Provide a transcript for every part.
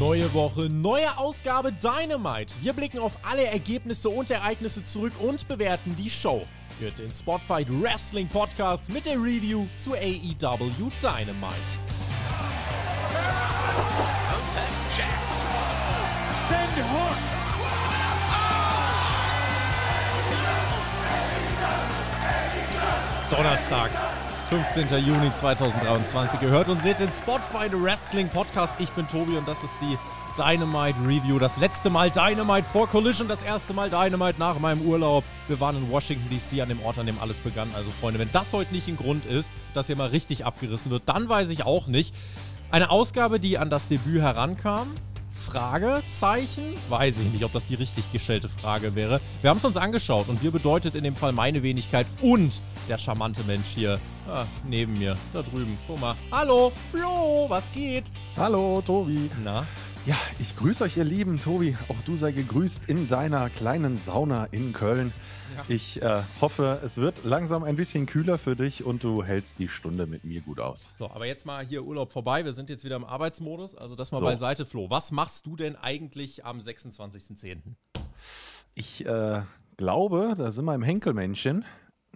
Neue Woche, neue Ausgabe Dynamite. Wir blicken auf alle Ergebnisse und Ereignisse zurück und bewerten die Show. Hört den Spotfight Wrestling Podcast mit der Review zu AEW Dynamite. Send Hook! Donnerstag, 15. Juni 2023. Ihr hört und seht den Spotify Wrestling Podcast. Ich bin Tobi und das ist die Dynamite Review. Das letzte Mal Dynamite vor Collision, das erste Mal Dynamite nach meinem Urlaub. Wir waren in Washington DC an dem Ort, an dem alles begann. Also Freunde, wenn das heute nicht ein Grund ist, dass hier mal richtig abgerissen wird, dann weiß ich auch nicht. Eine Ausgabe, die an das Debüt herankam, Fragezeichen? Weiß ich nicht, ob das die richtig gestellte Frage wäre. Wir haben es uns angeschaut und wir bedeutet in dem Fall meine Wenigkeit und der charmante Mensch hier ah, neben mir, da drüben. Guck mal. Hallo, Flo, was geht? Hallo, Tobi. Na? Ja, ich grüße euch, ihr Lieben. Tobi, auch du sei gegrüßt in deiner kleinen Sauna in Köln. Ja. Ich äh, hoffe, es wird langsam ein bisschen kühler für dich und du hältst die Stunde mit mir gut aus. So, aber jetzt mal hier Urlaub vorbei. Wir sind jetzt wieder im Arbeitsmodus. Also das mal so. beiseite, Flo. Was machst du denn eigentlich am 26.10.? Ich äh, glaube, da sind wir im Henkelmännchen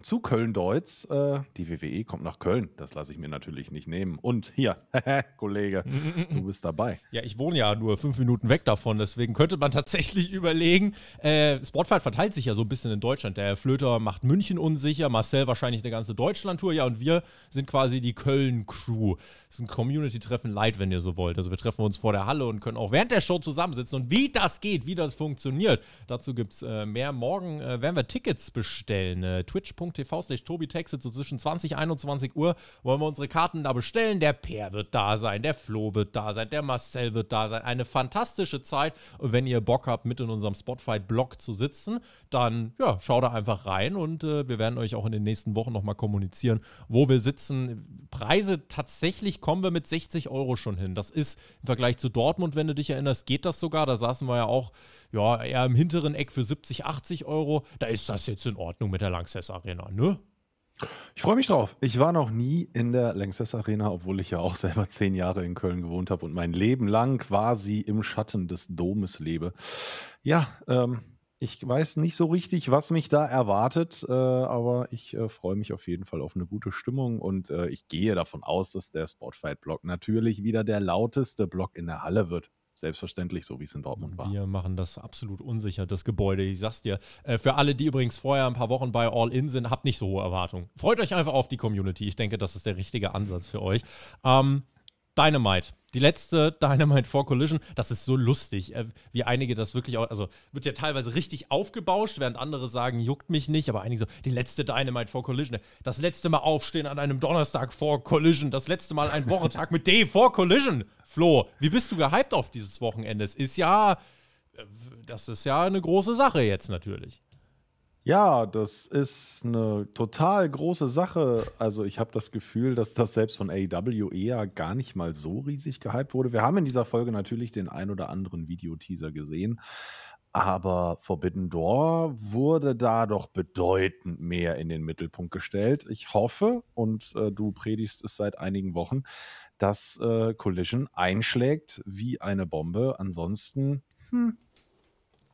zu Köln-Deutz. Äh, die WWE kommt nach Köln. Das lasse ich mir natürlich nicht nehmen. Und hier, Kollege, du bist dabei. Ja, ich wohne ja nur fünf Minuten weg davon. Deswegen könnte man tatsächlich überlegen. Äh, Sportfight verteilt sich ja so ein bisschen in Deutschland. Der Herr Flöter macht München unsicher. Marcel wahrscheinlich eine ganze Deutschland-Tour. Ja, und wir sind quasi die Köln-Crew ist ein Community-Treffen light, wenn ihr so wollt. Also wir treffen uns vor der Halle und können auch während der Show zusammensitzen. Und wie das geht, wie das funktioniert, dazu gibt es äh, mehr. Morgen äh, werden wir Tickets bestellen. Äh, Twitch.tv slash Tobi Texte so zwischen 20 und 21 Uhr wollen wir unsere Karten da bestellen. Der Per wird da sein, der Flo wird da sein, der Marcel wird da sein. Eine fantastische Zeit. Und wenn ihr Bock habt, mit in unserem spotify blog zu sitzen, dann ja, schaut da einfach rein und äh, wir werden euch auch in den nächsten Wochen nochmal kommunizieren, wo wir sitzen. Preise tatsächlich kommen wir mit 60 Euro schon hin. Das ist im Vergleich zu Dortmund, wenn du dich erinnerst, geht das sogar. Da saßen wir ja auch ja, eher im hinteren Eck für 70, 80 Euro. Da ist das jetzt in Ordnung mit der Lanxess Arena, ne? Ich freue mich drauf. Ich war noch nie in der Lanxess Arena, obwohl ich ja auch selber zehn Jahre in Köln gewohnt habe und mein Leben lang quasi im Schatten des Domes lebe. Ja, ähm, ich weiß nicht so richtig, was mich da erwartet, äh, aber ich äh, freue mich auf jeden Fall auf eine gute Stimmung und äh, ich gehe davon aus, dass der Spotfight-Block natürlich wieder der lauteste Block in der Halle wird. Selbstverständlich, so wie es in Dortmund war. Wir machen das absolut unsicher, das Gebäude. Ich sag's dir. Äh, für alle, die übrigens vorher ein paar Wochen bei All In sind, habt nicht so hohe Erwartungen. Freut euch einfach auf die Community. Ich denke, das ist der richtige Ansatz für euch. Ähm, Dynamite. Die letzte Dynamite 4 Collision, das ist so lustig, äh, wie einige das wirklich auch, also wird ja teilweise richtig aufgebauscht, während andere sagen, juckt mich nicht, aber einige so, die letzte Dynamite 4 Collision, das letzte Mal aufstehen an einem Donnerstag vor Collision, das letzte Mal ein Wochentag mit D vor Collision. Flo, wie bist du gehypt auf dieses Wochenende? Es ist ja, äh, das ist ja eine große Sache jetzt natürlich. Ja, das ist eine total große Sache. Also ich habe das Gefühl, dass das selbst von AEW eher gar nicht mal so riesig gehypt wurde. Wir haben in dieser Folge natürlich den ein oder anderen Videoteaser gesehen, aber Forbidden Door wurde da doch bedeutend mehr in den Mittelpunkt gestellt. Ich hoffe, und äh, du predigst es seit einigen Wochen, dass äh, Collision einschlägt wie eine Bombe. Ansonsten, hm,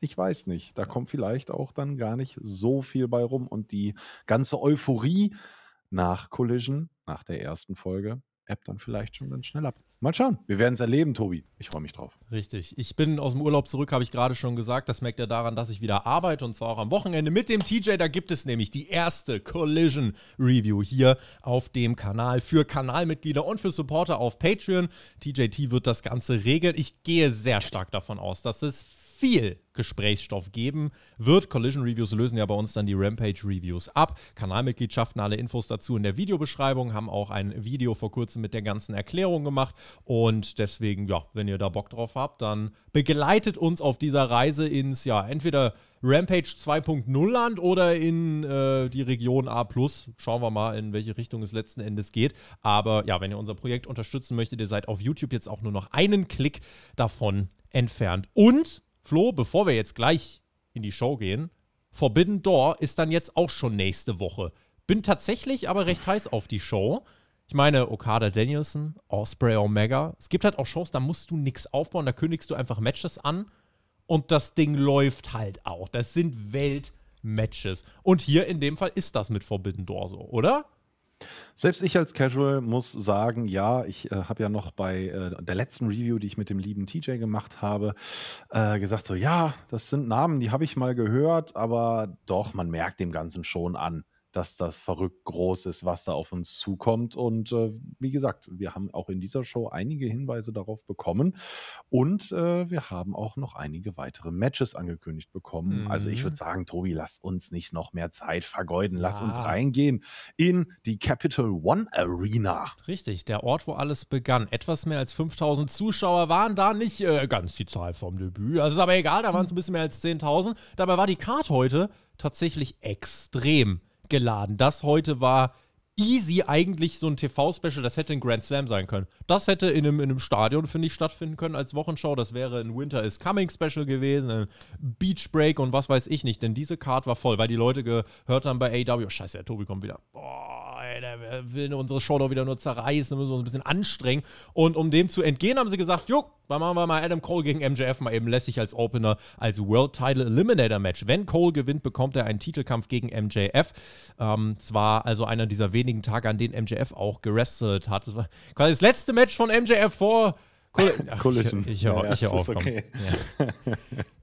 ich weiß nicht. Da kommt vielleicht auch dann gar nicht so viel bei rum. Und die ganze Euphorie nach Collision, nach der ersten Folge, ebbt dann vielleicht schon ganz schnell ab. Mal schauen. Wir werden es erleben, Tobi. Ich freue mich drauf. Richtig. Ich bin aus dem Urlaub zurück, habe ich gerade schon gesagt. Das merkt ihr daran, dass ich wieder arbeite und zwar auch am Wochenende mit dem TJ. Da gibt es nämlich die erste Collision Review hier auf dem Kanal für Kanalmitglieder und für Supporter auf Patreon. TJT wird das Ganze regeln. Ich gehe sehr stark davon aus, dass es viel Gesprächsstoff geben wird. Collision Reviews lösen ja bei uns dann die Rampage Reviews ab. Kanalmitgliedschaften, alle Infos dazu in der Videobeschreibung, haben auch ein Video vor kurzem mit der ganzen Erklärung gemacht. Und deswegen, ja, wenn ihr da Bock drauf habt, dann begleitet uns auf dieser Reise ins, ja, entweder Rampage 2.0 Land oder in äh, die Region A. Schauen wir mal, in welche Richtung es letzten Endes geht. Aber ja, wenn ihr unser Projekt unterstützen möchtet, ihr seid auf YouTube jetzt auch nur noch einen Klick davon entfernt. Und Flo, bevor wir jetzt gleich in die Show gehen, Forbidden Door ist dann jetzt auch schon nächste Woche. Bin tatsächlich aber recht heiß auf die Show. Ich meine, Okada Danielson, Osprey Omega. Es gibt halt auch Shows, da musst du nichts aufbauen, da kündigst du einfach Matches an und das Ding läuft halt auch. Das sind Weltmatches. Und hier in dem Fall ist das mit Forbidden Door so, oder? Selbst ich als Casual muss sagen, ja, ich äh, habe ja noch bei äh, der letzten Review, die ich mit dem lieben TJ gemacht habe, äh, gesagt, so ja, das sind Namen, die habe ich mal gehört, aber doch, man merkt dem Ganzen schon an, dass das verrückt groß ist, was da auf uns zukommt. Und äh, wie gesagt, wir haben auch in dieser Show einige Hinweise darauf bekommen und äh, wir haben auch noch einige weitere Matches angekündigt bekommen. Mhm. Also ich mhm. würde sagen, Tobi, lass uns nicht noch mehr Zeit vergeuden. Lass ja. uns reingehen in die Capital One Arena. Richtig, der Ort, wo alles begann. Etwas mehr als 5000 Zuschauer waren da, nicht äh, ganz die Zahl vom Debüt. Also ist aber egal, da waren es ein bisschen mehr als 10.000. Dabei war die Card heute tatsächlich extrem geladen. Das heute war easy eigentlich so ein TV-Special, das hätte ein Grand Slam sein können. Das hätte in einem, in einem Stadion, finde ich, stattfinden können als Wochenschau. Das wäre ein Winter is Coming Special gewesen, ein Beach Break und was weiß ich nicht. Denn diese Card war voll, weil die Leute gehört haben bei AW. Oh, scheiße, der Tobi kommt wieder. Boah ey, der will unsere Show doch wieder nur zerreißen, müssen wir uns ein bisschen anstrengen. Und um dem zu entgehen, haben sie gesagt, jo, dann machen wir mal Adam Cole gegen MJF mal eben lässig als Opener, als World Title Eliminator Match. Wenn Cole gewinnt, bekommt er einen Titelkampf gegen MJF. Ähm, zwar also einer dieser wenigen Tage, an denen MJF auch gerestelt hat. Das war quasi das letzte Match von MJF vor Collision. Ich, höre ja, Okay. Ja.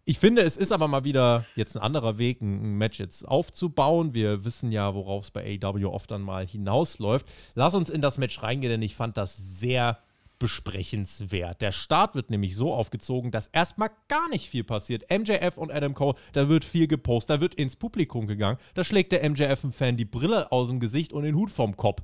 Ich finde, es ist aber mal wieder jetzt ein anderer Weg, ein Match jetzt aufzubauen. Wir wissen ja, worauf es bei AW oft dann mal hinausläuft. Lass uns in das Match reingehen, denn ich fand das sehr besprechenswert. Der Start wird nämlich so aufgezogen, dass erstmal gar nicht viel passiert. MJF und Adam Cole, da wird viel gepostet, da wird ins Publikum gegangen, da schlägt der MJF-Fan die Brille aus dem Gesicht und den Hut vom Kopf.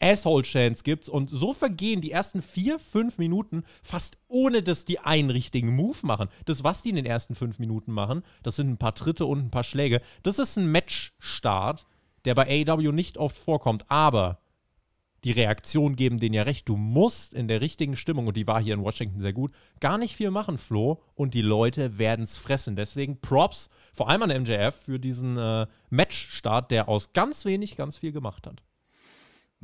Asshole-Chance gibt's. Und so vergehen die ersten vier, fünf Minuten fast ohne, dass die einen richtigen Move machen. Das, was die in den ersten fünf Minuten machen, das sind ein paar Tritte und ein paar Schläge. Das ist ein Match-Start, der bei AEW nicht oft vorkommt. Aber die Reaktionen geben denen ja recht. Du musst in der richtigen Stimmung, und die war hier in Washington sehr gut, gar nicht viel machen, Flo. Und die Leute werden's fressen. Deswegen Props, vor allem an MJF, für diesen äh, Match-Start, der aus ganz wenig ganz viel gemacht hat.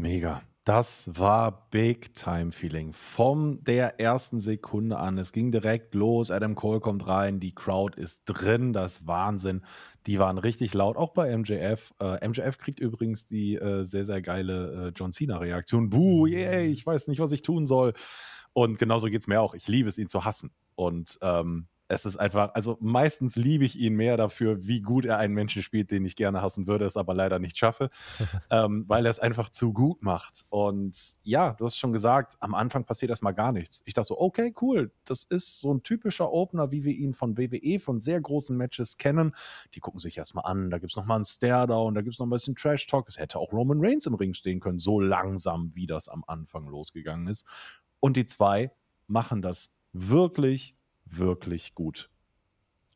Mega. Das war Big Time Feeling. Von der ersten Sekunde an. Es ging direkt los. Adam Cole kommt rein. Die Crowd ist drin. Das ist Wahnsinn. Die waren richtig laut. Auch bei MJF. Äh, MJF kriegt übrigens die äh, sehr, sehr geile äh, John Cena-Reaktion. Buh, mhm. yeah, ich weiß nicht, was ich tun soll. Und genauso geht es mir auch. Ich liebe es, ihn zu hassen. Und ähm, es ist einfach, also meistens liebe ich ihn mehr dafür, wie gut er einen Menschen spielt, den ich gerne hassen würde, es aber leider nicht schaffe, ähm, weil er es einfach zu gut macht. Und ja, du hast schon gesagt, am Anfang passiert erstmal gar nichts. Ich dachte so, okay, cool, das ist so ein typischer Opener, wie wir ihn von WWE, von sehr großen Matches kennen. Die gucken sich erstmal an, da gibt es nochmal einen Stairdown, da gibt es noch ein bisschen Trash-Talk. Es hätte auch Roman Reigns im Ring stehen können, so langsam, wie das am Anfang losgegangen ist. Und die zwei machen das wirklich wirklich gut.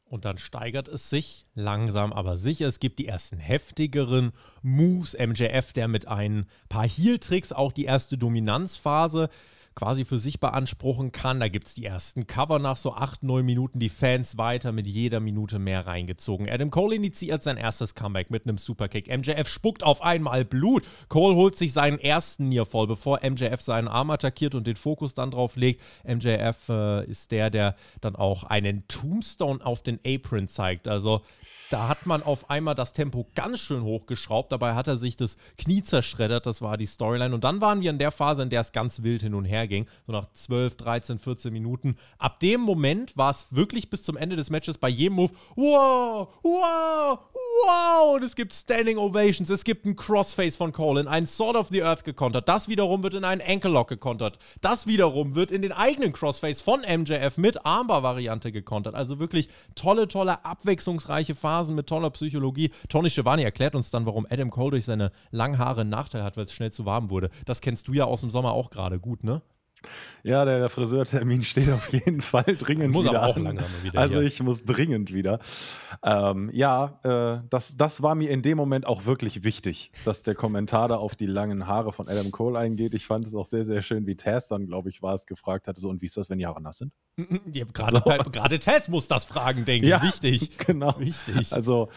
Und dann steigert es sich langsam, aber sicher. Es gibt die ersten heftigeren Moves. MJF, der mit ein paar Heel-Tricks auch die erste Dominanzphase äh, quasi für sich beanspruchen kann. Da gibt es die ersten Cover nach so 8, 9 Minuten, die Fans weiter mit jeder Minute mehr reingezogen. Adam Cole initiiert sein erstes Comeback mit einem Superkick. MJF spuckt auf einmal Blut. Cole holt sich seinen ersten Nearfall, bevor MJF seinen Arm attackiert und den Fokus dann drauf legt. MJF äh, ist der, der dann auch einen Tombstone auf den Apron zeigt. Also da hat man auf einmal das Tempo ganz schön hochgeschraubt. Dabei hat er sich das Knie zerschreddert. Das war die Storyline. Und dann waren wir in der Phase, in der es ganz wild hin und her ging, so nach 12, 13, 14 Minuten. Ab dem Moment war es wirklich bis zum Ende des Matches bei jedem Move, wow, wow, wow, und es gibt Standing Ovations, es gibt ein Crossface von Cole in einen Sword of the Earth gekontert, das wiederum wird in einen Ankle Lock gekontert, das wiederum wird in den eigenen Crossface von MJF mit Armbar-Variante gekontert. Also wirklich tolle, tolle, abwechslungsreiche Phasen mit toller Psychologie. Tony Schiavone erklärt uns dann, warum Adam Cole durch seine langen Haare einen Nachteil hat, weil es schnell zu warm wurde. Das kennst du ja aus dem Sommer auch gerade gut, ne? Ja, der, Friseurtermin steht auf jeden Fall dringend muss wieder. aber auch langsam wieder. Also hier. ich muss dringend wieder. Ähm, ja, äh, das, das war mir in dem Moment auch wirklich wichtig, dass der Kommentar da auf die langen Haare von Adam Cole eingeht. Ich fand es auch sehr, sehr schön, wie Tess dann, glaube ich, war es, gefragt hatte, so, und wie ist das, wenn die Haare nass sind? gerade, so. Tess muss das fragen, denke ich. Ja, Wichtig. Genau. Wichtig. Also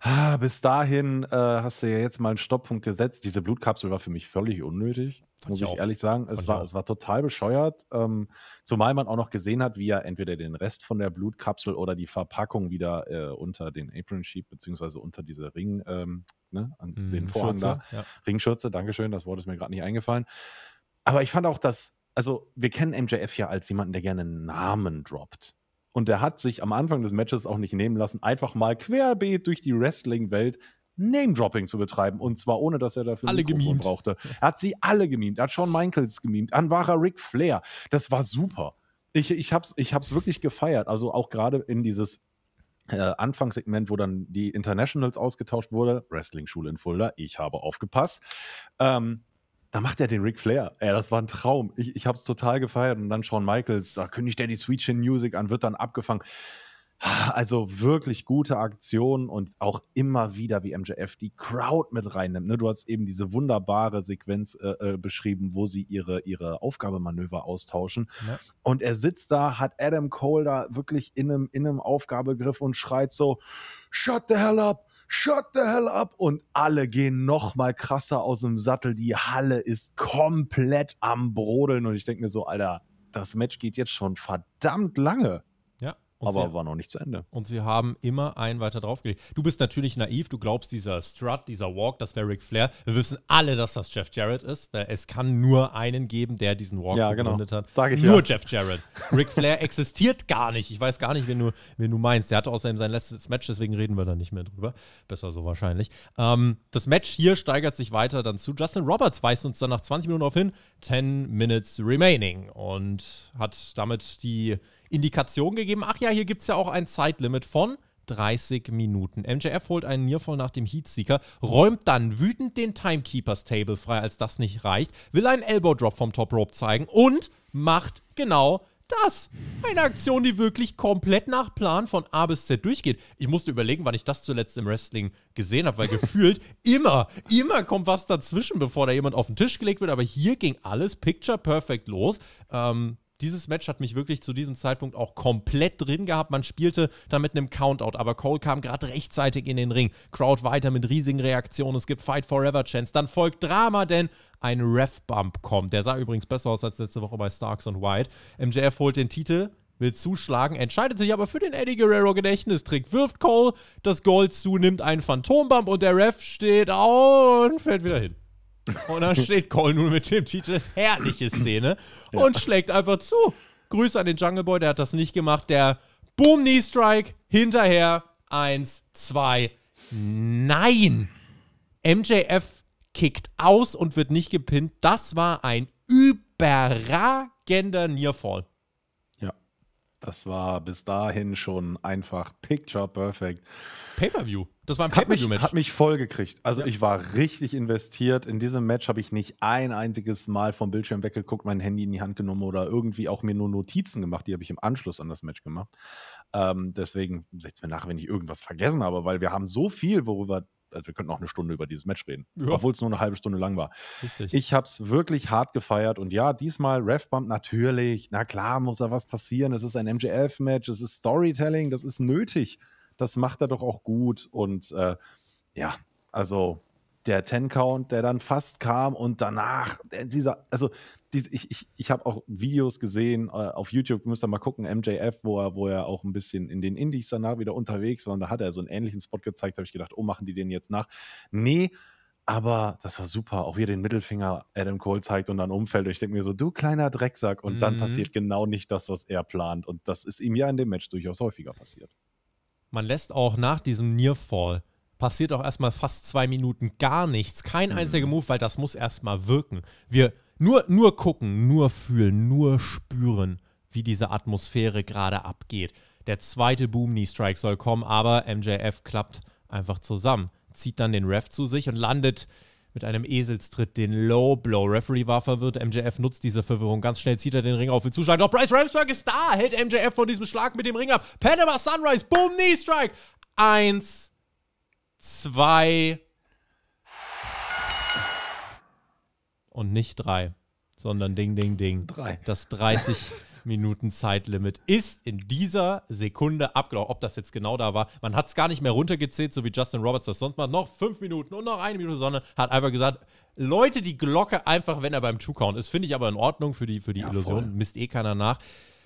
Ah, bis dahin äh, hast du ja jetzt mal einen Stopppunkt gesetzt. Diese Blutkapsel war für mich völlig unnötig, Fand muss ich, ich ehrlich sagen. es war, es war total bescheuert, ähm, zumal man auch noch gesehen hat, wie er entweder den Rest von der Blutkapsel oder die Verpackung wieder äh, unter den Apron schiebt, beziehungsweise unter diese Ring, ähm, ne, an mm, den Vorhang da. Ja. Ringschürze, Dankeschön, das Wort ist mir gerade nicht eingefallen. Aber ich fand auch, dass also wir kennen MJF ja als jemanden, der gerne Namen droppt. Und er hat sich am Anfang des Matches auch nicht nehmen lassen, einfach mal querbeet durch die Wrestling-Welt Name-Dropping zu betreiben. Und zwar ohne, dass er dafür alle gemimt. brauchte. Er hat sie alle gemimt. Er hat Shawn Michaels gemimt. An wahrer Ric Flair. Das war super. Ich, ich, es ich hab's wirklich gefeiert. Also auch gerade in dieses äh, Anfangssegment, wo dann die Internationals ausgetauscht wurde. Wrestling-Schule in Fulda. Ich habe aufgepasst. Ähm, da macht er den Ric Flair. Ey, das war ein Traum. Ich, ich habe es total gefeiert. Und dann Shawn Michaels, da kündigt er die Sweet Chin Music an, wird dann abgefangen. Also wirklich gute Aktionen und auch immer wieder, wie MJF die Crowd mit reinnimmt. Ne? Du hast eben diese wunderbare Sequenz äh, äh, beschrieben, wo sie ihre, ihre Aufgabemanöver austauschen. Ja. Und er sitzt da, hat Adam Cole da wirklich in einem, in einem Aufgabegriff und schreit so: Shut the hell up! Shut the hell up und alle gehen noch mal krasser aus dem Sattel. Die Halle ist komplett am Brodeln und ich denke mir so, Alter, das Match geht jetzt schon verdammt lange. Und aber sie, war noch nicht zu Ende. Und sie haben immer einen weiter draufgelegt. Du bist natürlich naiv, du glaubst, dieser Strut, dieser Walk, das wäre Ric Flair. Wir wissen alle, dass das Jeff Jarrett ist. Es kann nur einen geben, der diesen Walk ja, begründet genau. hat. Sag ich nur ja. Jeff Jarrett. Ric Flair existiert gar nicht. Ich weiß gar nicht, wen du, wen du meinst. Der hatte außerdem sein letztes Match, deswegen reden wir da nicht mehr drüber. Besser so wahrscheinlich. Ähm, das Match hier steigert sich weiter dann zu. Justin Roberts weist uns dann nach 20 Minuten darauf hin, 10 Minutes remaining und hat damit die Indikation gegeben, ach ja, hier gibt es ja auch ein Zeitlimit von 30 Minuten. MJF holt einen Nearfall nach dem Heatseeker, räumt dann wütend den Timekeepers Table frei, als das nicht reicht, will einen Elbow Drop vom Top Rope zeigen und macht genau das. Eine Aktion, die wirklich komplett nach Plan von A bis Z durchgeht. Ich musste überlegen, wann ich das zuletzt im Wrestling gesehen habe, weil gefühlt immer, immer kommt was dazwischen, bevor da jemand auf den Tisch gelegt wird. Aber hier ging alles picture perfect los. Ähm, dieses Match hat mich wirklich zu diesem Zeitpunkt auch komplett drin gehabt. Man spielte da mit einem Countout, aber Cole kam gerade rechtzeitig in den Ring. Crowd weiter mit riesigen Reaktionen. Es gibt Fight Forever Chance. Dann folgt Drama, denn ein Ref-Bump kommt. Der sah übrigens besser aus als letzte Woche bei Starks und White. MJF holt den Titel, will zuschlagen, entscheidet sich aber für den Eddie Guerrero Gedächtnistrick, wirft Cole das Gold zu, nimmt einen Phantombump und der Ref steht auf und fällt wieder hin. Und dann steht Cole nun mit dem Titel Herrliche Szene ja. und schlägt einfach zu. Grüße an den Jungle Boy, der hat das nicht gemacht. Der Boom Knee Strike hinterher. Eins, zwei. Nein! MJF kickt aus und wird nicht gepinnt. Das war ein überragender Nearfall. Ja, das war bis dahin schon einfach picture perfect. Pay-per-view. Das war ein Pay-Per-View-Match. Hat mich voll gekriegt. Also ja. ich war richtig investiert. In diesem Match habe ich nicht ein einziges Mal vom Bildschirm weggeguckt, mein Handy in die Hand genommen oder irgendwie auch mir nur Notizen gemacht. Die habe ich im Anschluss an das Match gemacht. Ähm, deswegen seht es mir nach, wenn ich irgendwas vergessen habe, weil wir haben so viel, worüber also wir könnten auch eine Stunde über dieses Match reden, ja. obwohl es nur eine halbe Stunde lang war. Richtig. Ich habe es wirklich hart gefeiert und ja, diesmal Refbump natürlich. Na klar, muss da was passieren. Es ist ein MJF-Match, es ist Storytelling, das ist nötig das macht er doch auch gut. Und äh, ja, also der Ten-Count, der dann fast kam und danach, dieser, also diese, ich, ich, ich habe auch Videos gesehen äh, auf YouTube, müsst ihr mal gucken, MJF, wo er, wo er auch ein bisschen in den Indies danach wieder unterwegs war und da hat er so einen ähnlichen Spot gezeigt, habe ich gedacht, oh, machen die den jetzt nach? Nee, aber das war super, auch wie er den Mittelfinger Adam Cole zeigt und dann umfällt. Und ich denke mir so, du kleiner Drecksack. Und mhm. dann passiert genau nicht das, was er plant. Und das ist ihm ja in dem Match durchaus häufiger passiert man lässt auch nach diesem Nearfall passiert auch erstmal fast zwei Minuten gar nichts. Kein mhm. einziger Move, weil das muss erstmal wirken. Wir nur, nur gucken, nur fühlen, nur spüren, wie diese Atmosphäre gerade abgeht. Der zweite Boom Knee Strike soll kommen, aber MJF klappt einfach zusammen, zieht dann den Ref zu sich und landet mit einem Eselstritt den Low Blow. Referee war verwirrt. MJF nutzt diese Verwirrung. Ganz schnell zieht er den Ring auf, will zuschlagen. Doch Bryce Ramsberg ist da, hält MJF von diesem Schlag mit dem Ring ab. Panama Sunrise, Boom, Knee Strike. Eins, zwei und nicht drei, sondern Ding, Ding, Ding. Drei. Das 30. Minuten Zeitlimit ist in dieser Sekunde abgelaufen. Ob das jetzt genau da war, man hat es gar nicht mehr runtergezählt, so wie Justin Roberts das sonst macht. Noch fünf Minuten und noch eine Minute, Sonne hat einfach gesagt, Leute, die Glocke einfach, wenn er beim Two-Count ist. Finde ich aber in Ordnung für die, für die ja, Illusion. Voll. Misst eh keiner nach.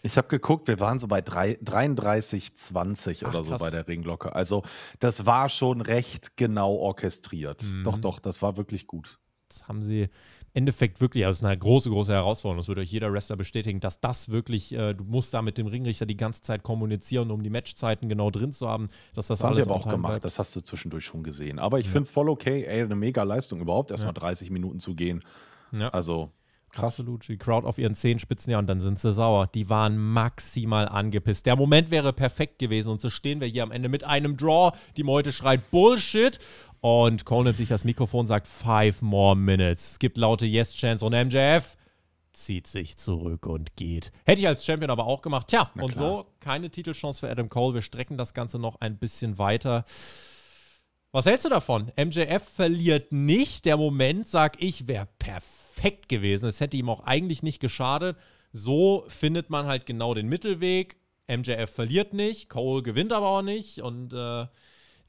Ich habe geguckt, wir waren so bei 33,20 oder so bei der Ringglocke. Also das war schon recht genau orchestriert. Mhm. Doch, doch, das war wirklich gut. Das haben sie Endeffekt wirklich, also es ist eine große, große Herausforderung. Das würde euch jeder Wrestler bestätigen, dass das wirklich, äh, du musst da mit dem Ringrichter die ganze Zeit kommunizieren, um die Matchzeiten genau drin zu haben, dass das, das haben sie aber auch gemacht, bleibt. das hast du zwischendurch schon gesehen. Aber ich ja. finde es voll okay, ey, eine mega Leistung überhaupt, erstmal ja. 30 Minuten zu gehen. Ja. Also Krass. Absolut. Die Crowd auf ihren Zehenspitzen, ja, und dann sind sie sauer. Die waren maximal angepisst. Der Moment wäre perfekt gewesen und so stehen wir hier am Ende mit einem Draw. Die Meute schreit Bullshit und Cole nimmt sich das Mikrofon, sagt five more minutes. Es gibt laute Yes Chance und MJF zieht sich zurück und geht. Hätte ich als Champion aber auch gemacht. Tja, Na und klar. so keine Titelchance für Adam Cole. Wir strecken das Ganze noch ein bisschen weiter. Was hältst du davon? MJF verliert nicht. Der Moment, sag ich, wäre perfekt gewesen. Es hätte ihm auch eigentlich nicht geschadet. So findet man halt genau den Mittelweg. MJF verliert nicht, Cole gewinnt aber auch nicht und äh,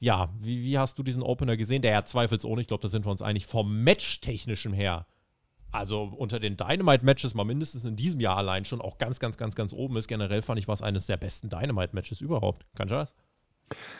ja, wie, wie hast du diesen Opener gesehen? Der ja zweifelsohne, ich glaube, da sind wir uns einig, vom Matchtechnischen her, also unter den Dynamite-Matches mal mindestens in diesem Jahr allein schon auch ganz, ganz, ganz, ganz oben ist. Generell fand ich, was eines der besten Dynamite-Matches überhaupt. Kannst du das?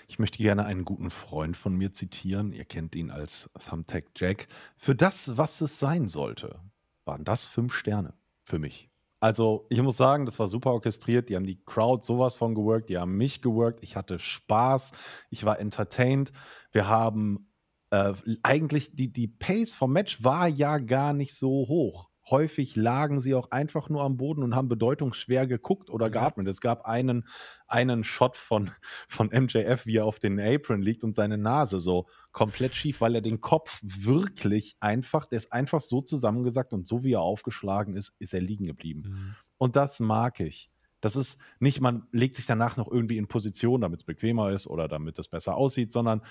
Ich möchte gerne einen guten Freund von mir zitieren. Ihr kennt ihn als Thumbtack Jack. Für das, was es sein sollte, waren das fünf Sterne für mich. Also, ich muss sagen, das war super orchestriert. Die haben die Crowd sowas von geworkt, die haben mich geworkt. Ich hatte Spaß, ich war entertained. Wir haben äh, eigentlich die, die Pace vom Match war ja gar nicht so hoch häufig lagen sie auch einfach nur am Boden und haben bedeutungsschwer geguckt oder mhm. geatmet. Es gab einen, einen Shot von, von MJF, wie er auf den Apron liegt und seine Nase so komplett schief, weil er den Kopf wirklich einfach, der ist einfach so zusammengesackt und so wie er aufgeschlagen ist, ist er liegen geblieben. Mhm. Und das mag ich. Das ist nicht, man legt sich danach noch irgendwie in Position, damit es bequemer ist oder damit es besser aussieht, sondern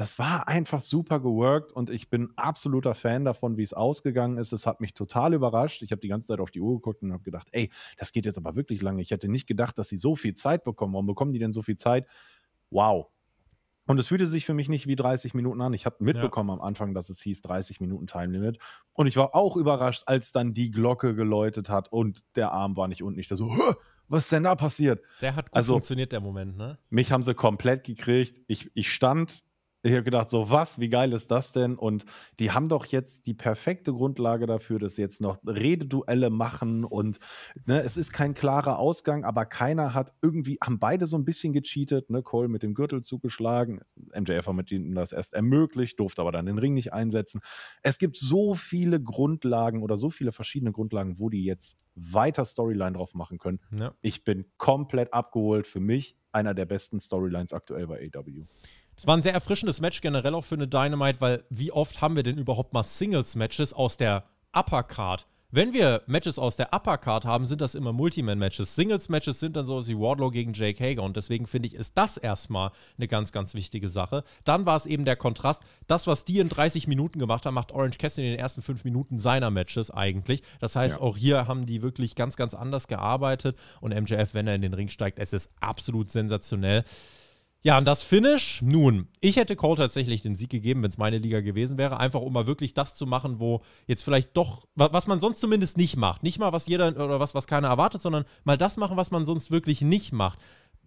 das war einfach super geworkt und ich bin absoluter Fan davon, wie es ausgegangen ist. Es hat mich total überrascht. Ich habe die ganze Zeit auf die Uhr geguckt und habe gedacht, ey, das geht jetzt aber wirklich lange. Ich hätte nicht gedacht, dass sie so viel Zeit bekommen. Warum bekommen die denn so viel Zeit? Wow. Und es fühlte sich für mich nicht wie 30 Minuten an. Ich habe mitbekommen ja. am Anfang, dass es hieß 30 Minuten Time Limit. Und ich war auch überrascht, als dann die Glocke geläutet hat und der Arm war nicht unten. Ich dachte so, was ist denn da passiert? Der hat gut also, funktioniert, der Moment, ne? Mich haben sie komplett gekriegt. Ich, ich stand ich habe gedacht, so was, wie geil ist das denn? Und die haben doch jetzt die perfekte Grundlage dafür, dass sie jetzt noch Rededuelle machen und ne, es ist kein klarer Ausgang, aber keiner hat irgendwie, haben beide so ein bisschen gecheatet, ne? Cole mit dem Gürtel zugeschlagen, MJF hat ihnen das erst ermöglicht, durfte aber dann den Ring nicht einsetzen. Es gibt so viele Grundlagen oder so viele verschiedene Grundlagen, wo die jetzt weiter Storyline drauf machen können. Ja. Ich bin komplett abgeholt. Für mich einer der besten Storylines aktuell bei AW. Es war ein sehr erfrischendes Match generell auch für eine Dynamite, weil wie oft haben wir denn überhaupt mal Singles-Matches aus der Upper Card? Wenn wir Matches aus der Upper Card haben, sind das immer Multiman-Matches. Singles-Matches sind dann sowas wie Wardlow gegen Jake Hager. Und deswegen finde ich, ist das erstmal eine ganz, ganz wichtige Sache. Dann war es eben der Kontrast. Das, was die in 30 Minuten gemacht haben, macht Orange Cassidy in den ersten fünf Minuten seiner Matches eigentlich. Das heißt, ja. auch hier haben die wirklich ganz, ganz anders gearbeitet. Und MJF, wenn er in den Ring steigt, es ist absolut sensationell. Ja, und das Finish, nun, ich hätte Cole tatsächlich den Sieg gegeben, wenn es meine Liga gewesen wäre, einfach um mal wirklich das zu machen, wo jetzt vielleicht doch, was man sonst zumindest nicht macht. Nicht mal was jeder oder was, was keiner erwartet, sondern mal das machen, was man sonst wirklich nicht macht.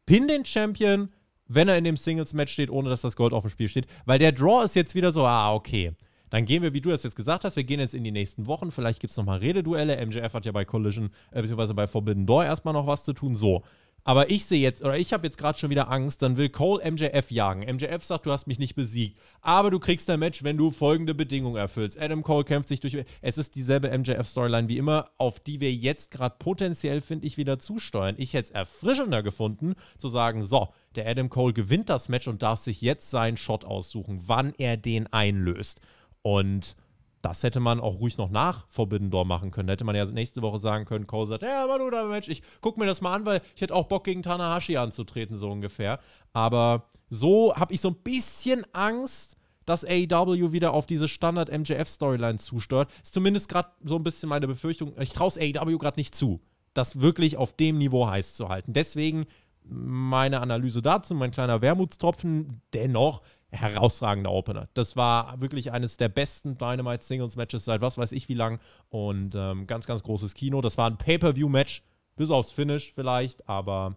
Pin den Champion, wenn er in dem Singles-Match steht, ohne dass das Gold auf dem Spiel steht, weil der Draw ist jetzt wieder so, ah, okay. Dann gehen wir, wie du das jetzt gesagt hast, wir gehen jetzt in die nächsten Wochen. Vielleicht gibt es nochmal Rededuelle. MJF hat ja bei Collision, äh, beziehungsweise bei Forbidden Door erstmal noch was zu tun. So, aber ich sehe jetzt, oder ich habe jetzt gerade schon wieder Angst, dann will Cole MJF jagen. MJF sagt, du hast mich nicht besiegt. Aber du kriegst dein Match, wenn du folgende Bedingungen erfüllst. Adam Cole kämpft sich durch. Es ist dieselbe MJF-Storyline wie immer, auf die wir jetzt gerade potenziell, finde ich, wieder zusteuern. Ich hätte es erfrischender gefunden, zu sagen, so, der Adam Cole gewinnt das Match und darf sich jetzt seinen Shot aussuchen, wann er den einlöst. Und das hätte man auch ruhig noch nach Forbidden machen können. Da hätte man ja nächste Woche sagen können, Cole sagt, ja, Manu, da Mensch, ich guck mir das mal an, weil ich hätte auch Bock gegen Tanahashi anzutreten, so ungefähr. Aber so habe ich so ein bisschen Angst, dass AEW wieder auf diese Standard-MJF-Storyline zusteuert. Ist zumindest gerade so ein bisschen meine Befürchtung. Ich traue es AEW gerade nicht zu, das wirklich auf dem Niveau heiß zu halten. Deswegen meine Analyse dazu, mein kleiner Wermutstropfen. Dennoch herausragender Opener. Das war wirklich eines der besten Dynamite Singles Matches seit was weiß ich wie lang und ähm, ganz, ganz großes Kino. Das war ein Pay-Per-View-Match, bis aufs Finish vielleicht, aber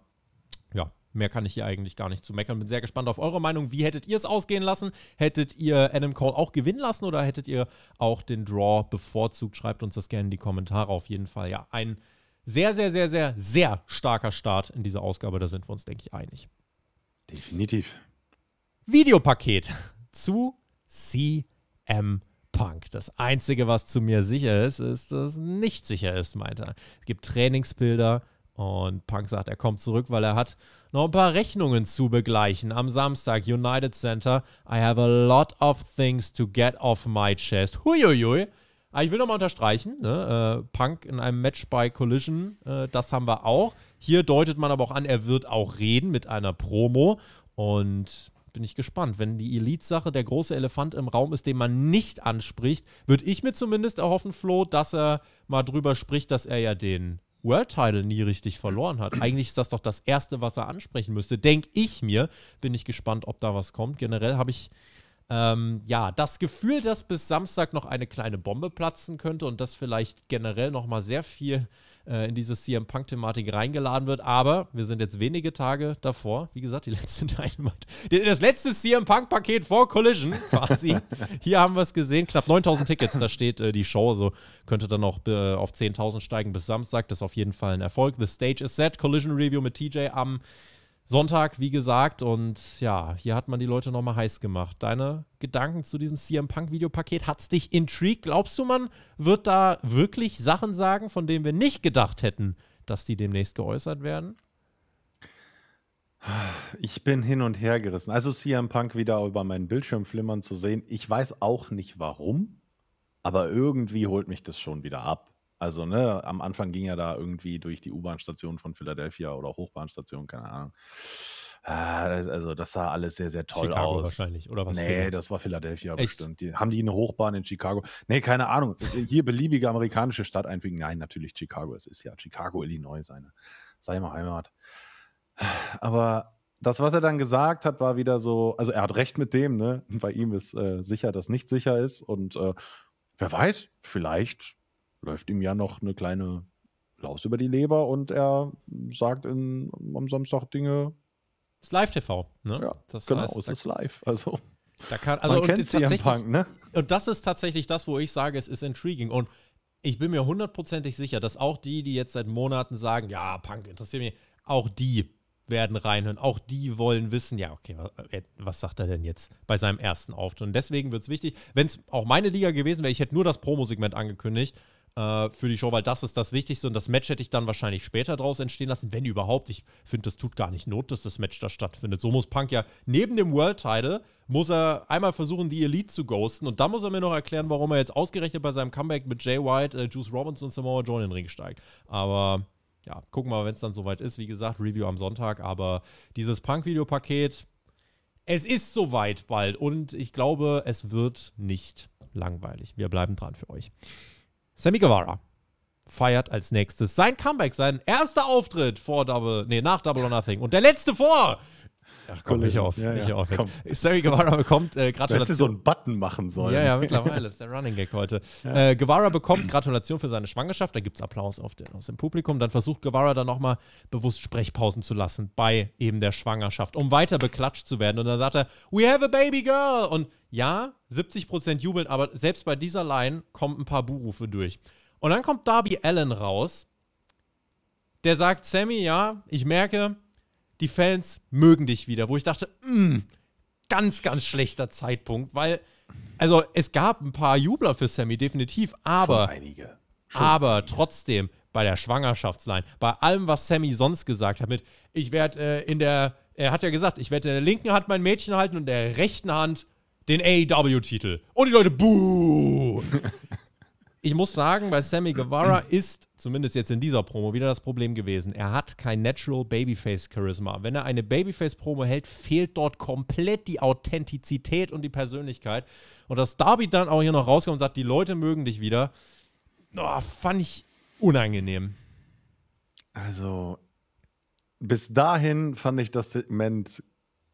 ja, mehr kann ich hier eigentlich gar nicht zu meckern. Bin sehr gespannt auf eure Meinung. Wie hättet ihr es ausgehen lassen? Hättet ihr Adam Cole auch gewinnen lassen oder hättet ihr auch den Draw bevorzugt? Schreibt uns das gerne in die Kommentare. Auf jeden Fall, ja, ein sehr, sehr, sehr, sehr, sehr starker Start in dieser Ausgabe. Da sind wir uns, denke ich, einig. Definitiv. Videopaket zu CM Punk. Das Einzige, was zu mir sicher ist, ist, dass es nicht sicher ist, meinte er. Es gibt Trainingsbilder und Punk sagt, er kommt zurück, weil er hat noch ein paar Rechnungen zu begleichen. Am Samstag, United Center. I have a lot of things to get off my chest. Huiuiui. Aber ah, ich will nochmal unterstreichen, ne? äh, Punk in einem Match bei Collision, äh, das haben wir auch. Hier deutet man aber auch an, er wird auch reden mit einer Promo. Und bin ich gespannt. Wenn die Elite-Sache der große Elefant im Raum ist, den man nicht anspricht, würde ich mir zumindest erhoffen, Flo, dass er mal drüber spricht, dass er ja den World Title nie richtig verloren hat. Eigentlich ist das doch das Erste, was er ansprechen müsste. Denke ich mir. Bin ich gespannt, ob da was kommt. Generell habe ich ähm, ja das Gefühl, dass bis Samstag noch eine kleine Bombe platzen könnte und das vielleicht generell noch mal sehr viel äh, in diese CM Punk-Thematik reingeladen wird. Aber wir sind jetzt wenige Tage davor. Wie gesagt, die letzte Dynamite. Das letzte CM Punk-Paket vor Collision quasi. Hier haben wir es gesehen. Knapp 9000 Tickets, da steht äh, die Show. Also könnte dann noch äh, auf 10.000 steigen bis Samstag. Das ist auf jeden Fall ein Erfolg. The Stage is set. Collision Review mit TJ am. Sonntag, wie gesagt, und ja, hier hat man die Leute nochmal heiß gemacht. Deine Gedanken zu diesem CM Punk-Videopaket, hat's dich intrigued? Glaubst du, man wird da wirklich Sachen sagen, von denen wir nicht gedacht hätten, dass die demnächst geäußert werden? Ich bin hin und her gerissen. Also CM Punk wieder über meinen Bildschirm flimmern zu sehen. Ich weiß auch nicht warum, aber irgendwie holt mich das schon wieder ab. Also, ne, am Anfang ging er da irgendwie durch die U-Bahn-Station von Philadelphia oder Hochbahnstation, keine Ahnung. Ah, also, das sah alles sehr, sehr toll Chicago aus. wahrscheinlich, oder was? Nee, das war Philadelphia Echt? bestimmt. Die, haben die eine Hochbahn in Chicago? Nee, keine Ahnung. Hier beliebige amerikanische Stadt einfügen. Nein, natürlich Chicago. Es ist ja Chicago, Illinois, seine, seine Heimat. Aber das, was er dann gesagt hat, war wieder so, also er hat recht mit dem, ne? Bei ihm ist äh, sicher, dass nicht sicher ist. Und äh, wer weiß, vielleicht läuft ihm ja noch eine kleine Laus über die Leber und er sagt in, am Samstag Dinge. Ist Live-TV, ne? Ja, das genau, heißt, es ist live. Also, da kann, also man kennt sie am Punk, ne? Und das ist tatsächlich das, wo ich sage, es ist intriguing. Und ich bin mir hundertprozentig sicher, dass auch die, die jetzt seit Monaten sagen, ja, Punk interessiert mich, auch die werden reinhören. Auch die wollen wissen, ja, okay, was, äh, was sagt er denn jetzt bei seinem ersten Auftritt? Und deswegen wird es wichtig, wenn es auch meine Liga gewesen wäre, ich hätte nur das Promo-Segment angekündigt, äh, für die Show, weil das ist das Wichtigste und das Match hätte ich dann wahrscheinlich später draus entstehen lassen, wenn überhaupt. Ich finde, das tut gar nicht Not, dass das Match da stattfindet. So muss Punk ja neben dem World Title muss er einmal versuchen, die Elite zu ghosten und dann muss er mir noch erklären, warum er jetzt ausgerechnet bei seinem Comeback mit Jay White, äh, Juice Robinson und Samoa Joe in den Ring steigt. Aber ja, gucken wir mal, wenn es dann soweit ist. Wie gesagt, Review am Sonntag, aber dieses Punk-Videopaket, es ist soweit bald und ich glaube, es wird nicht langweilig. Wir bleiben dran für euch. Sammy Guevara feiert als nächstes sein Comeback, sein erster Auftritt vor Double, nee, nach Double or Nothing und der letzte vor Ach komm, nicht auf, ja, nicht ja, auf. Sammy Guevara bekommt äh, Gratulation. Hätte so einen Button machen sollen. Ja, ja, mittlerweile ist der Running Gag heute. Ja. Äh, Guevara bekommt Gratulation für seine Schwangerschaft. Da gibt es Applaus den, aus dem Publikum. Dann versucht Guevara dann nochmal bewusst Sprechpausen zu lassen bei eben der Schwangerschaft, um weiter beklatscht zu werden. Und dann sagt er, we have a baby girl. Und ja, 70% jubeln, aber selbst bei dieser Line kommen ein paar Buhrufe durch. Und dann kommt Darby Allen raus, der sagt, Sammy, ja, ich merke, die Fans mögen dich wieder. Wo ich dachte, mh, mm, ganz, ganz schlechter Zeitpunkt, weil, also es gab ein paar Jubler für Sammy, definitiv, aber, Schon aber einige. trotzdem, bei der Schwangerschaftsline, bei allem, was Sammy sonst gesagt hat, mit, ich werde äh, in der, er hat ja gesagt, ich werde in der linken Hand mein Mädchen halten und in der rechten Hand den AEW-Titel. Und die Leute, buh! ich muss sagen, bei Sammy Guevara ist, zumindest jetzt in dieser Promo, wieder das Problem gewesen. Er hat kein Natural Babyface Charisma. Wenn er eine Babyface-Promo hält, fehlt dort komplett die Authentizität und die Persönlichkeit. Und dass Darby dann auch hier noch rauskommt und sagt, die Leute mögen dich wieder, oh, fand ich unangenehm. Also, bis dahin fand ich das Segment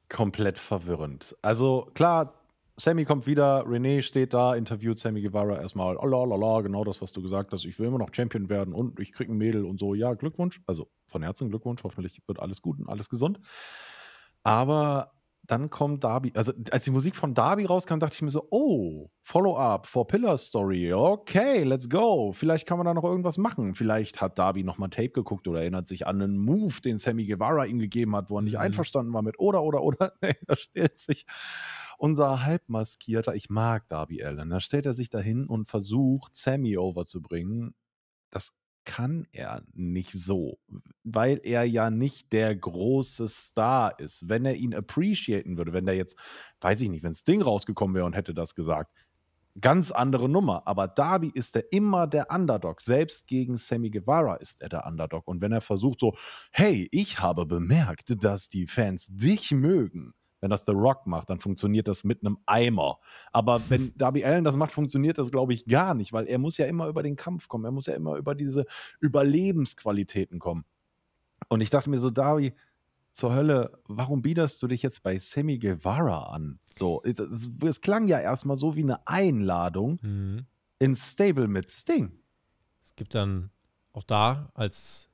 komplett verwirrend. Also, klar, Sammy kommt wieder, René steht da, interviewt Sammy Guevara erstmal. Oh, la, la, la, genau das, was du gesagt hast. Ich will immer noch Champion werden und ich kriege ein Mädel und so. Ja, Glückwunsch. Also von Herzen Glückwunsch. Hoffentlich wird alles gut und alles gesund. Aber dann kommt Darby, also als die Musik von Darby rauskam, dachte ich mir so, oh, Follow-up, for Pillar Story, okay, let's go. Vielleicht kann man da noch irgendwas machen. Vielleicht hat Darby nochmal Tape geguckt oder erinnert sich an einen Move, den Sammy Guevara ihm gegeben hat, wo er nicht mhm. einverstanden war mit oder oder oder. Nee, da stellt sich unser halbmaskierter, ich mag Darby Allen, da stellt er sich dahin und versucht, Sammy overzubringen. Das kann er nicht so, weil er ja nicht der große Star ist. Wenn er ihn appreciaten würde, wenn der jetzt, weiß ich nicht, wenn Sting rausgekommen wäre und hätte das gesagt, ganz andere Nummer. Aber Darby ist er immer der Underdog. Selbst gegen Sammy Guevara ist er der Underdog. Und wenn er versucht so, hey, ich habe bemerkt, dass die Fans dich mögen, wenn das The Rock macht, dann funktioniert das mit einem Eimer. Aber wenn Darby Allen das macht, funktioniert das, glaube ich, gar nicht, weil er muss ja immer über den Kampf kommen. Er muss ja immer über diese Überlebensqualitäten kommen. Und ich dachte mir so, Darby, zur Hölle, warum biederst du dich jetzt bei Sammy Guevara an? So, es, es, es klang ja erstmal so wie eine Einladung mhm. ins Stable mit Sting. Es gibt dann auch da als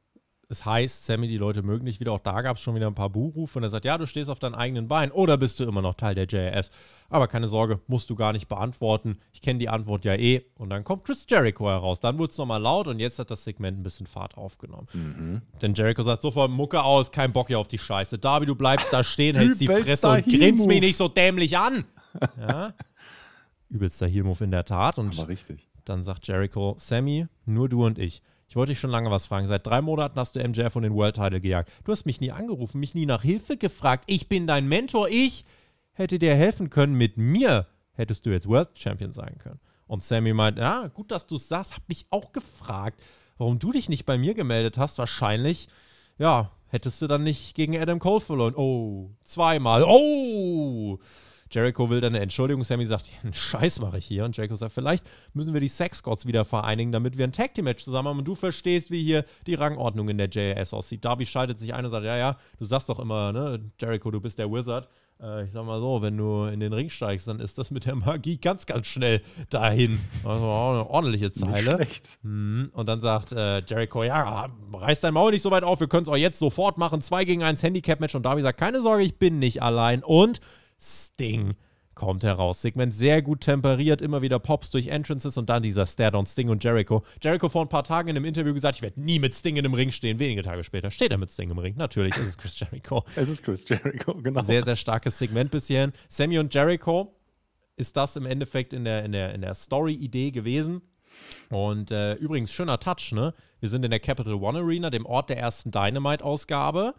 es heißt, Sammy, die Leute mögen dich wieder. Auch da gab es schon wieder ein paar Buchrufe und er sagt, ja, du stehst auf deinen eigenen Bein oder bist du immer noch Teil der JS? Aber keine Sorge, musst du gar nicht beantworten. Ich kenne die Antwort ja eh. Und dann kommt Chris Jericho heraus. Dann wurde es nochmal laut und jetzt hat das Segment ein bisschen Fahrt aufgenommen. Mhm. Denn Jericho sagt sofort, Mucke aus, kein Bock hier auf die Scheiße. Darby, du bleibst da stehen, hältst die Fresse und grinst mich nicht so dämlich an. Ja. Übelster Heel-Move in der Tat. Und Aber richtig. Dann sagt Jericho, Sammy, nur du und ich. Ich wollte dich schon lange was fragen. Seit drei Monaten hast du MJF und den World Title gejagt. Du hast mich nie angerufen, mich nie nach Hilfe gefragt. Ich bin dein Mentor. Ich hätte dir helfen können. Mit mir hättest du jetzt World Champion sein können. Und Sammy meint, ja, gut, dass du es sagst. Hab mich auch gefragt, warum du dich nicht bei mir gemeldet hast. Wahrscheinlich, ja, hättest du dann nicht gegen Adam Cole verloren. Oh, zweimal. Oh! Jericho will dann eine Entschuldigung. Sammy sagt, einen Scheiß mache ich hier. Und Jericho sagt, vielleicht müssen wir die Sex Gods wieder vereinigen, damit wir ein Tag Team Match zusammen haben. Und du verstehst, wie hier die Rangordnung in der JAS aussieht. Darby schaltet sich ein und sagt, ja, ja, du sagst doch immer, ne, Jericho, du bist der Wizard. Äh, ich sag mal so, wenn du in den Ring steigst, dann ist das mit der Magie ganz, ganz schnell dahin. Das Also auch eine ordentliche Zeile. Nicht mhm. Und dann sagt äh, Jericho, ja, reiß dein Maul nicht so weit auf, wir können es auch jetzt sofort machen. Zwei gegen eins Handicap-Match. Und Darby sagt, keine Sorge, ich bin nicht allein. Und Sting kommt heraus. Segment sehr gut temperiert, immer wieder Pops durch Entrances und dann dieser Stare-Down Sting und Jericho. Jericho vor ein paar Tagen in einem Interview gesagt, ich werde nie mit Sting in einem Ring stehen. Wenige Tage später steht er mit Sting im Ring. Natürlich, es ist Chris Jericho. es ist Chris Jericho, genau. Sehr, sehr starkes Segment bis hierhin. Sammy und Jericho ist das im Endeffekt in der, in der, in der Story-Idee gewesen. Und äh, übrigens, schöner Touch, ne? Wir sind in der Capital One Arena, dem Ort der ersten Dynamite-Ausgabe.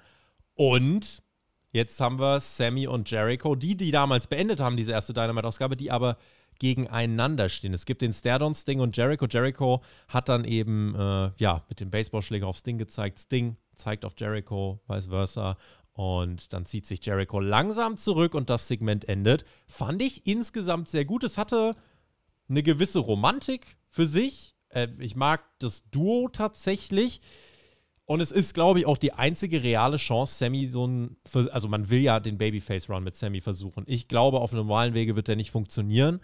Und Jetzt haben wir Sammy und Jericho, die, die damals beendet haben, diese erste Dynamite-Ausgabe, die aber gegeneinander stehen. Es gibt den Stare-Down Sting und Jericho. Jericho hat dann eben, äh, ja, mit dem Baseballschläger auf Sting gezeigt. Sting zeigt auf Jericho, vice versa. Und dann zieht sich Jericho langsam zurück und das Segment endet. Fand ich insgesamt sehr gut. Es hatte eine gewisse Romantik für sich. Äh, ich mag das Duo tatsächlich. Und es ist, glaube ich, auch die einzige reale Chance, Sammy so ein. Also, man will ja den Babyface-Run mit Sammy versuchen. Ich glaube, auf normalen Wege wird der nicht funktionieren.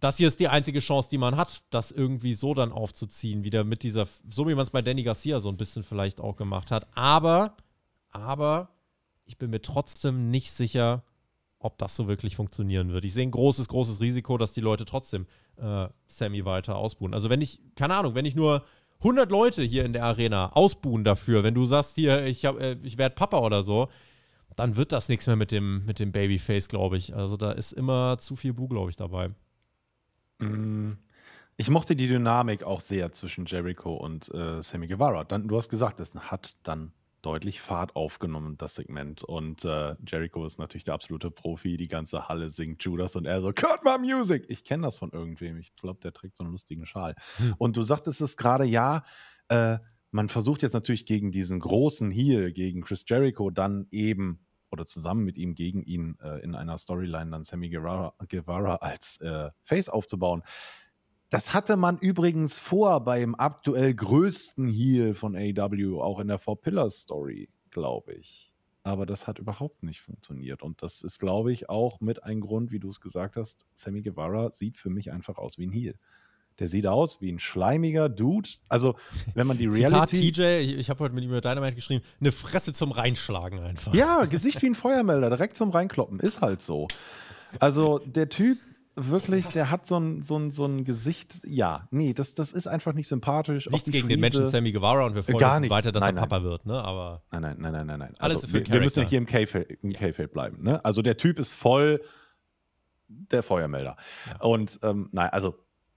Das hier ist die einzige Chance, die man hat, das irgendwie so dann aufzuziehen. Wieder mit dieser. So wie man es bei Danny Garcia so ein bisschen vielleicht auch gemacht hat. Aber. Aber. Ich bin mir trotzdem nicht sicher, ob das so wirklich funktionieren wird. Ich sehe ein großes, großes Risiko, dass die Leute trotzdem äh, Sammy weiter ausbuhen. Also, wenn ich. Keine Ahnung, wenn ich nur 100 Leute hier in der Arena ausbuhen dafür, wenn du sagst, hier, ich, äh, ich werde Papa oder so, dann wird das nichts mehr mit dem, mit dem Babyface, glaube ich. Also da ist immer zu viel Bu, glaube ich, dabei. Mm. Ich mochte die Dynamik auch sehr zwischen Jericho und äh, Sammy Guevara. Dann, du hast gesagt, das hat dann deutlich Fahrt aufgenommen, das Segment. Und äh, Jericho ist natürlich der absolute Profi. Die ganze Halle singt Judas und er so, Cut my music! Ich kenne das von irgendwem. Ich glaube, der trägt so einen lustigen Schal. Hm. Und du sagtest es gerade, ja, äh, man versucht jetzt natürlich gegen diesen großen Heel, gegen Chris Jericho, dann eben oder zusammen mit ihm gegen ihn äh, in einer Storyline dann Sammy Guevara, Guevara als äh, Face aufzubauen. Das hatte man übrigens vor beim aktuell größten Heal von AW, auch in der Four Pillars Story, glaube ich. Aber das hat überhaupt nicht funktioniert. Und das ist, glaube ich, auch mit ein Grund, wie du es gesagt hast. Sammy Guevara sieht für mich einfach aus wie ein Heal. Der sieht aus wie ein schleimiger Dude. Also, wenn man die Reality. Zitat TJ, ich, ich habe heute mit ihm über Dynamite geschrieben, eine Fresse zum Reinschlagen einfach. Ja, Gesicht wie ein Feuermelder, direkt zum Reinkloppen. Ist halt so. Also, der Typ wirklich, der hat so ein, so ein, so ein Gesicht. Ja, nee, das, das ist einfach nicht sympathisch. Nichts gegen Friese. den Menschen Sammy Guevara und wir freuen Gar uns nichts. weiter, dass nein, er Papa nein. wird, ne? Aber nein, nein, nein, nein, nein. nein. Alles also, für wir, wir müssen hier im K-Feld ja. bleiben, ne? Also der Typ ist voll der Feuermelder. Ja. Und ähm, nein, also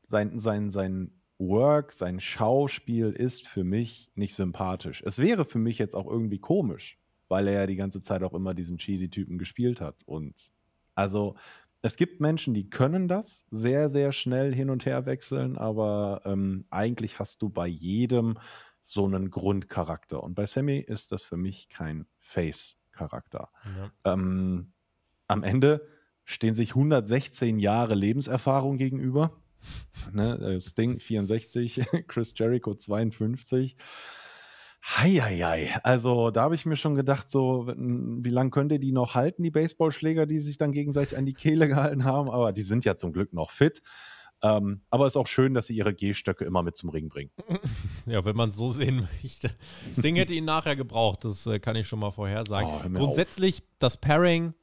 sein, sein, sein Work, sein Schauspiel ist für mich nicht sympathisch. Es wäre für mich jetzt auch irgendwie komisch, weil er ja die ganze Zeit auch immer diesen cheesy Typen gespielt hat. Und also es gibt Menschen, die können das sehr, sehr schnell hin und her wechseln, aber ähm, eigentlich hast du bei jedem so einen Grundcharakter. Und bei Sammy ist das für mich kein Face-Charakter. Ja. Ähm, am Ende stehen sich 116 Jahre Lebenserfahrung gegenüber. ne? Sting 64, Chris Jericho 52. Heieiei, also da habe ich mir schon gedacht, so, wie lange könnt ihr die noch halten, die Baseballschläger, die sich dann gegenseitig an die Kehle gehalten haben, aber die sind ja zum Glück noch fit. Ähm, aber es ist auch schön, dass sie ihre Gehstöcke immer mit zum Ring bringen. Ja, wenn man es so sehen möchte. Das Ding hätte ihn nachher gebraucht, das äh, kann ich schon mal vorhersagen. Oh, Grundsätzlich, auf. das Pairing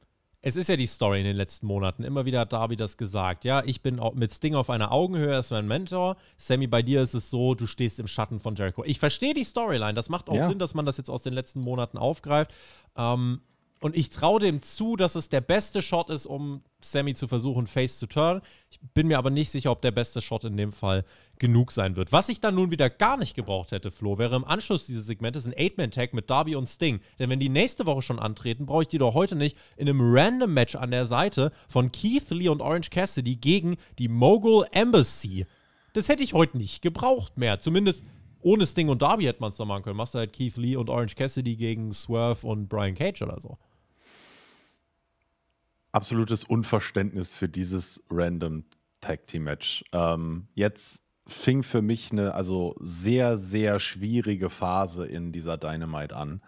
es ist ja die Story in den letzten Monaten. Immer wieder hat Darby das gesagt. Ja, ich bin mit Sting auf einer Augenhöhe, er ist mein Mentor. Sammy, bei dir ist es so, du stehst im Schatten von Jericho. Ich verstehe die Storyline. Das macht auch ja. Sinn, dass man das jetzt aus den letzten Monaten aufgreift. Ähm, und ich traue dem zu, dass es der beste Shot ist, um Sammy zu versuchen, Face zu turn. Ich bin mir aber nicht sicher, ob der beste Shot in dem Fall genug sein wird. Was ich dann nun wieder gar nicht gebraucht hätte, Flo, wäre im Anschluss dieses Segmentes ein Eight-Man-Tag mit Darby und Sting. Denn wenn die nächste Woche schon antreten, brauche ich die doch heute nicht in einem Random-Match an der Seite von Keith Lee und Orange Cassidy gegen die Mogul Embassy. Das hätte ich heute nicht gebraucht mehr. Zumindest ohne Sting und Darby hätte man es noch machen können. Machst du halt Keith Lee und Orange Cassidy gegen Swerve und Brian Cage oder so absolutes Unverständnis für dieses random Tag Team Match. Ähm, jetzt fing für mich eine also sehr, sehr schwierige Phase in dieser Dynamite an.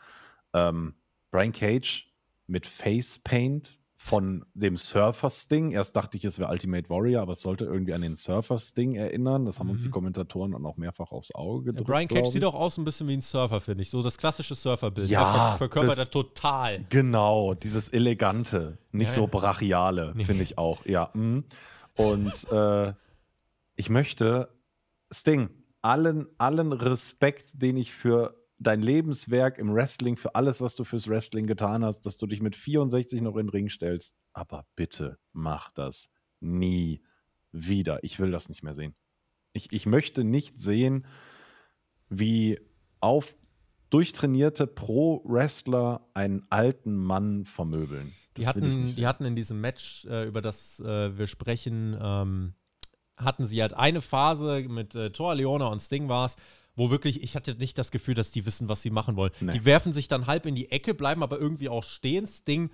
Ähm, Brian Cage mit Face Paint von dem Surfer-Sting. Erst dachte ich, es wäre Ultimate Warrior, aber es sollte irgendwie an den Surfer-Sting erinnern. Das haben mhm. uns die mhm. Kommentatoren dann auch mehrfach aufs Auge gedrückt. Ja, Brian Cage sieht auch aus ein bisschen wie ein Surfer, finde ich. So das klassische Surfer-Bild. Ja, ja, verkörpert das, er total. Genau, dieses Elegante, nicht ja, so brachiale, nee. finde ich auch. Ja, mh. und äh, ich möchte Sting allen, allen Respekt, den ich für dein Lebenswerk im Wrestling, für alles, was du fürs Wrestling getan hast, dass du dich mit 64 noch in den Ring stellst. Aber bitte mach das nie wieder. Ich will das nicht mehr sehen. Ich, ich möchte nicht sehen, wie auf durchtrainierte Pro-Wrestler einen alten Mann vermöbeln. Das die hatten, die hatten in diesem Match, äh, über das äh, wir sprechen, ähm, hatten sie halt eine Phase mit äh, Thor, Leona und Sting war es, wo wirklich, ich hatte nicht das Gefühl, dass die wissen, was sie machen wollen. Nee. Die werfen sich dann halb in die Ecke, bleiben aber irgendwie auch stehen. Sting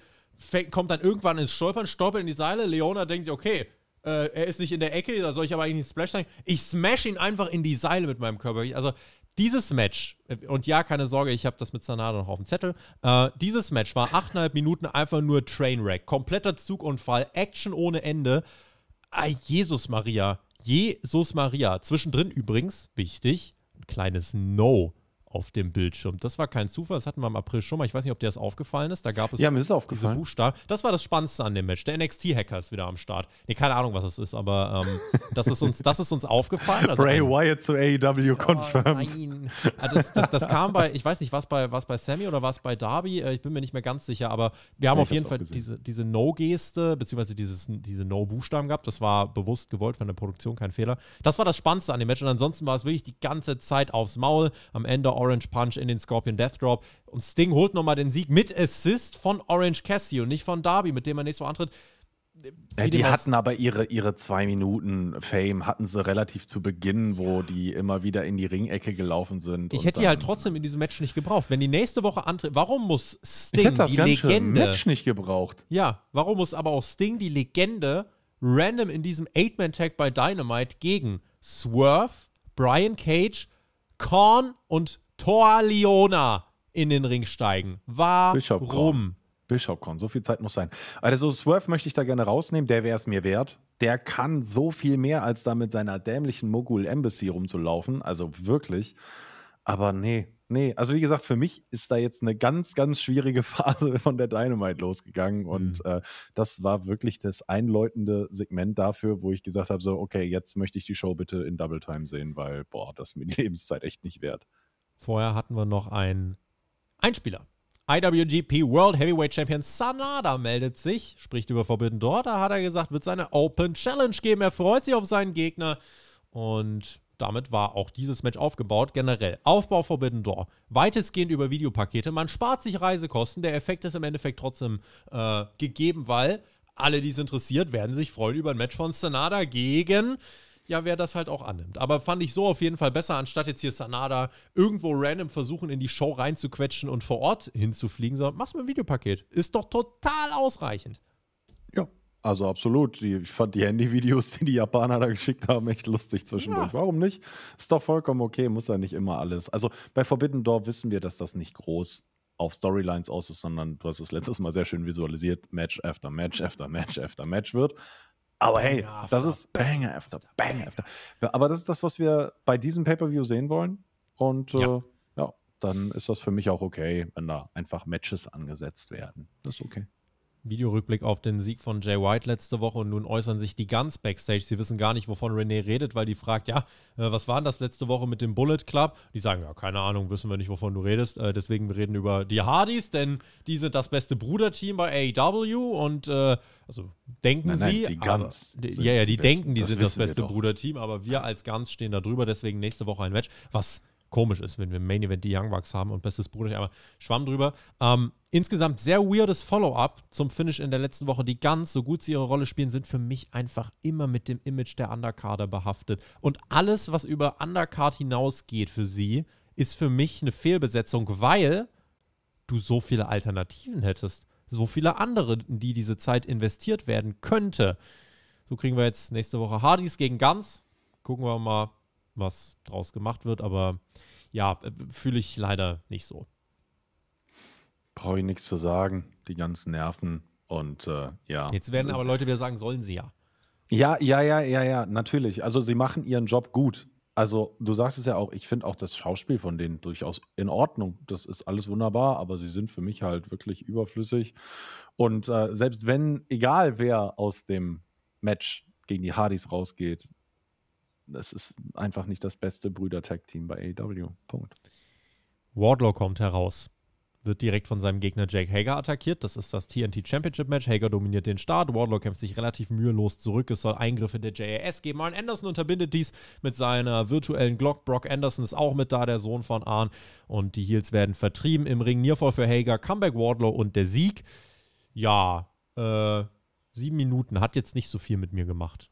kommt dann irgendwann ins Stolpern, stolpert in die Seile. Leona denkt sich, okay, äh, er ist nicht in der Ecke, da soll ich aber eigentlich nicht Splash sein. Ich smash ihn einfach in die Seile mit meinem Körper. Also dieses Match, äh, und ja, keine Sorge, ich habe das mit Sanada noch auf dem Zettel, äh, dieses Match war 8,5 Minuten einfach nur Trainwreck. Kompletter Zugunfall, Action ohne Ende. Ah, Jesus Maria. Jesus Maria. Zwischendrin übrigens, wichtig, kleines No auf dem Bildschirm. Das war kein Zufall, das hatten wir im April schon mal. Ich weiß nicht, ob dir das aufgefallen ist. Da gab es ja, mir ist aufgefallen. diese Buchstaben. Das war das Spannendste an dem Match. Der NXT-Hacker ist wieder am Start. Nee, keine Ahnung, was es ist, aber ähm, das, ist uns, das ist uns aufgefallen. Also Bray Wyatt zu AEW oh, confirmed. Nein. Das, das, das, kam bei, ich weiß nicht, was bei, bei Sammy oder was bei Darby? Äh, ich bin mir nicht mehr ganz sicher, aber wir haben ja, auf jeden Fall diese, diese No-Geste, beziehungsweise dieses, diese No-Buchstaben gehabt. Das war bewusst gewollt von der Produktion, kein Fehler. Das war das Spannendste an dem Match. Und ansonsten war es wirklich die ganze Zeit aufs Maul. Am Ende Orange Punch in den Scorpion Death Drop. Und Sting holt nochmal den Sieg mit Assist von Orange Cassidy und nicht von Darby, mit dem er nächstes Mal antritt. Ja, äh, die hatten aber ihre, ihre zwei Minuten Fame, hatten sie relativ zu Beginn, wo ja. die immer wieder in die Ringecke gelaufen sind. Ich hätte die halt trotzdem in diesem Match nicht gebraucht. Wenn die nächste Woche antritt, warum muss Sting die Legende. Match nicht gebraucht. Ja, warum muss aber auch Sting die Legende random in diesem Eight-Man-Tag bei Dynamite gegen Swerve, Brian Cage, Korn und Torliona in den Ring steigen. Warum? Bishop Korn. Bishop Korn, so viel Zeit muss sein. Also Swerve möchte ich da gerne rausnehmen, der wäre es mir wert. Der kann so viel mehr, als da mit seiner dämlichen Mogul Embassy rumzulaufen. Also wirklich. Aber nee, nee. Also wie gesagt, für mich ist da jetzt eine ganz, ganz schwierige Phase von der Dynamite losgegangen. Mhm. Und äh, das war wirklich das einläutende Segment dafür, wo ich gesagt habe, so, okay, jetzt möchte ich die Show bitte in Double Time sehen, weil, boah, das ist mir die Lebenszeit echt nicht wert. Vorher hatten wir noch einen Einspieler. IWGP World Heavyweight Champion Sanada meldet sich, spricht über Forbidden Door. Da hat er gesagt, wird seine Open Challenge geben. Er freut sich auf seinen Gegner. Und damit war auch dieses Match aufgebaut. Generell Aufbau Forbidden Door. Weitestgehend über Videopakete. Man spart sich Reisekosten. Der Effekt ist im Endeffekt trotzdem äh, gegeben, weil alle, die es interessiert, werden sich freuen über ein Match von Sanada gegen ja, wer das halt auch annimmt. Aber fand ich so auf jeden Fall besser, anstatt jetzt hier Sanada irgendwo random versuchen, in die Show reinzuquetschen und vor Ort hinzufliegen, sondern mach's mit dem Videopaket. Ist doch total ausreichend. Ja, also absolut. Ich fand die Handyvideos, die die Japaner da geschickt haben, echt lustig zwischendurch. Ja. Warum nicht? Ist doch vollkommen okay, muss ja nicht immer alles. Also bei Forbidden Door wissen wir, dass das nicht groß auf Storylines aus ist, sondern du hast es letztes Mal sehr schön visualisiert, Match after Match after Match after Match wird. Aber hey, Banger das ist Banger after Banger after. Aber das ist das, was wir bei diesem Pay-Per-View sehen wollen. Und äh, ja. Äh, ja, dann ist das für mich auch okay, wenn da einfach Matches angesetzt werden. Das ist okay. Videorückblick auf den Sieg von Jay White letzte Woche und nun äußern sich die ganz Backstage. Sie wissen gar nicht, wovon René redet, weil die fragt, ja, äh, was war denn das letzte Woche mit dem Bullet Club? Die sagen, ja, keine Ahnung, wissen wir nicht, wovon du redest. Äh, deswegen, wir reden über die Hardys, denn die sind das beste Bruderteam bei AEW und, äh, also denken nein, nein, sie, die Guns aber, ja, ja, die besten. denken, die das sind das beste Bruderteam, aber wir als Guns stehen da drüber, deswegen nächste Woche ein Match, was komisch ist, wenn wir im Main Event die Young Bucks haben und bestes Bruder, aber schwamm drüber. Ähm, insgesamt sehr weirdes Follow-up zum Finish in der letzten Woche. Die Guns, so gut sie ihre Rolle spielen, sind für mich einfach immer mit dem Image der Undercarder behaftet. Und alles, was über Undercard hinausgeht für sie, ist für mich eine Fehlbesetzung, weil du so viele Alternativen hättest. So viele andere, in die diese Zeit investiert werden könnte. So kriegen wir jetzt nächste Woche Hardys gegen Guns. Gucken wir mal, was draus gemacht wird, aber ja, äh, fühle ich leider nicht so. Brauche ich nichts zu sagen, die ganzen Nerven und äh, ja. Jetzt werden aber Leute wieder sagen, sollen sie ja. Ja, ja, ja, ja, ja, natürlich. Also sie machen ihren Job gut. Also du sagst es ja auch, ich finde auch das Schauspiel von denen durchaus in Ordnung. Das ist alles wunderbar, aber sie sind für mich halt wirklich überflüssig. Und äh, selbst wenn, egal wer aus dem Match gegen die Hardys rausgeht, es ist einfach nicht das beste Brüder-Tag-Team bei AEW. Punkt. Wardlow kommt heraus, wird direkt von seinem Gegner Jake Hager attackiert. Das ist das TNT Championship Match. Hager dominiert den Start. Wardlow kämpft sich relativ mühelos zurück. Es soll Eingriffe der JAS geben. Arn Anderson unterbindet dies mit seiner virtuellen Glock. Brock Anderson ist auch mit da, der Sohn von Arn. Und die Heels werden vertrieben. Im Ring Nearfall für Hager, Comeback Wardlow und der Sieg. Ja, äh, sieben Minuten hat jetzt nicht so viel mit mir gemacht.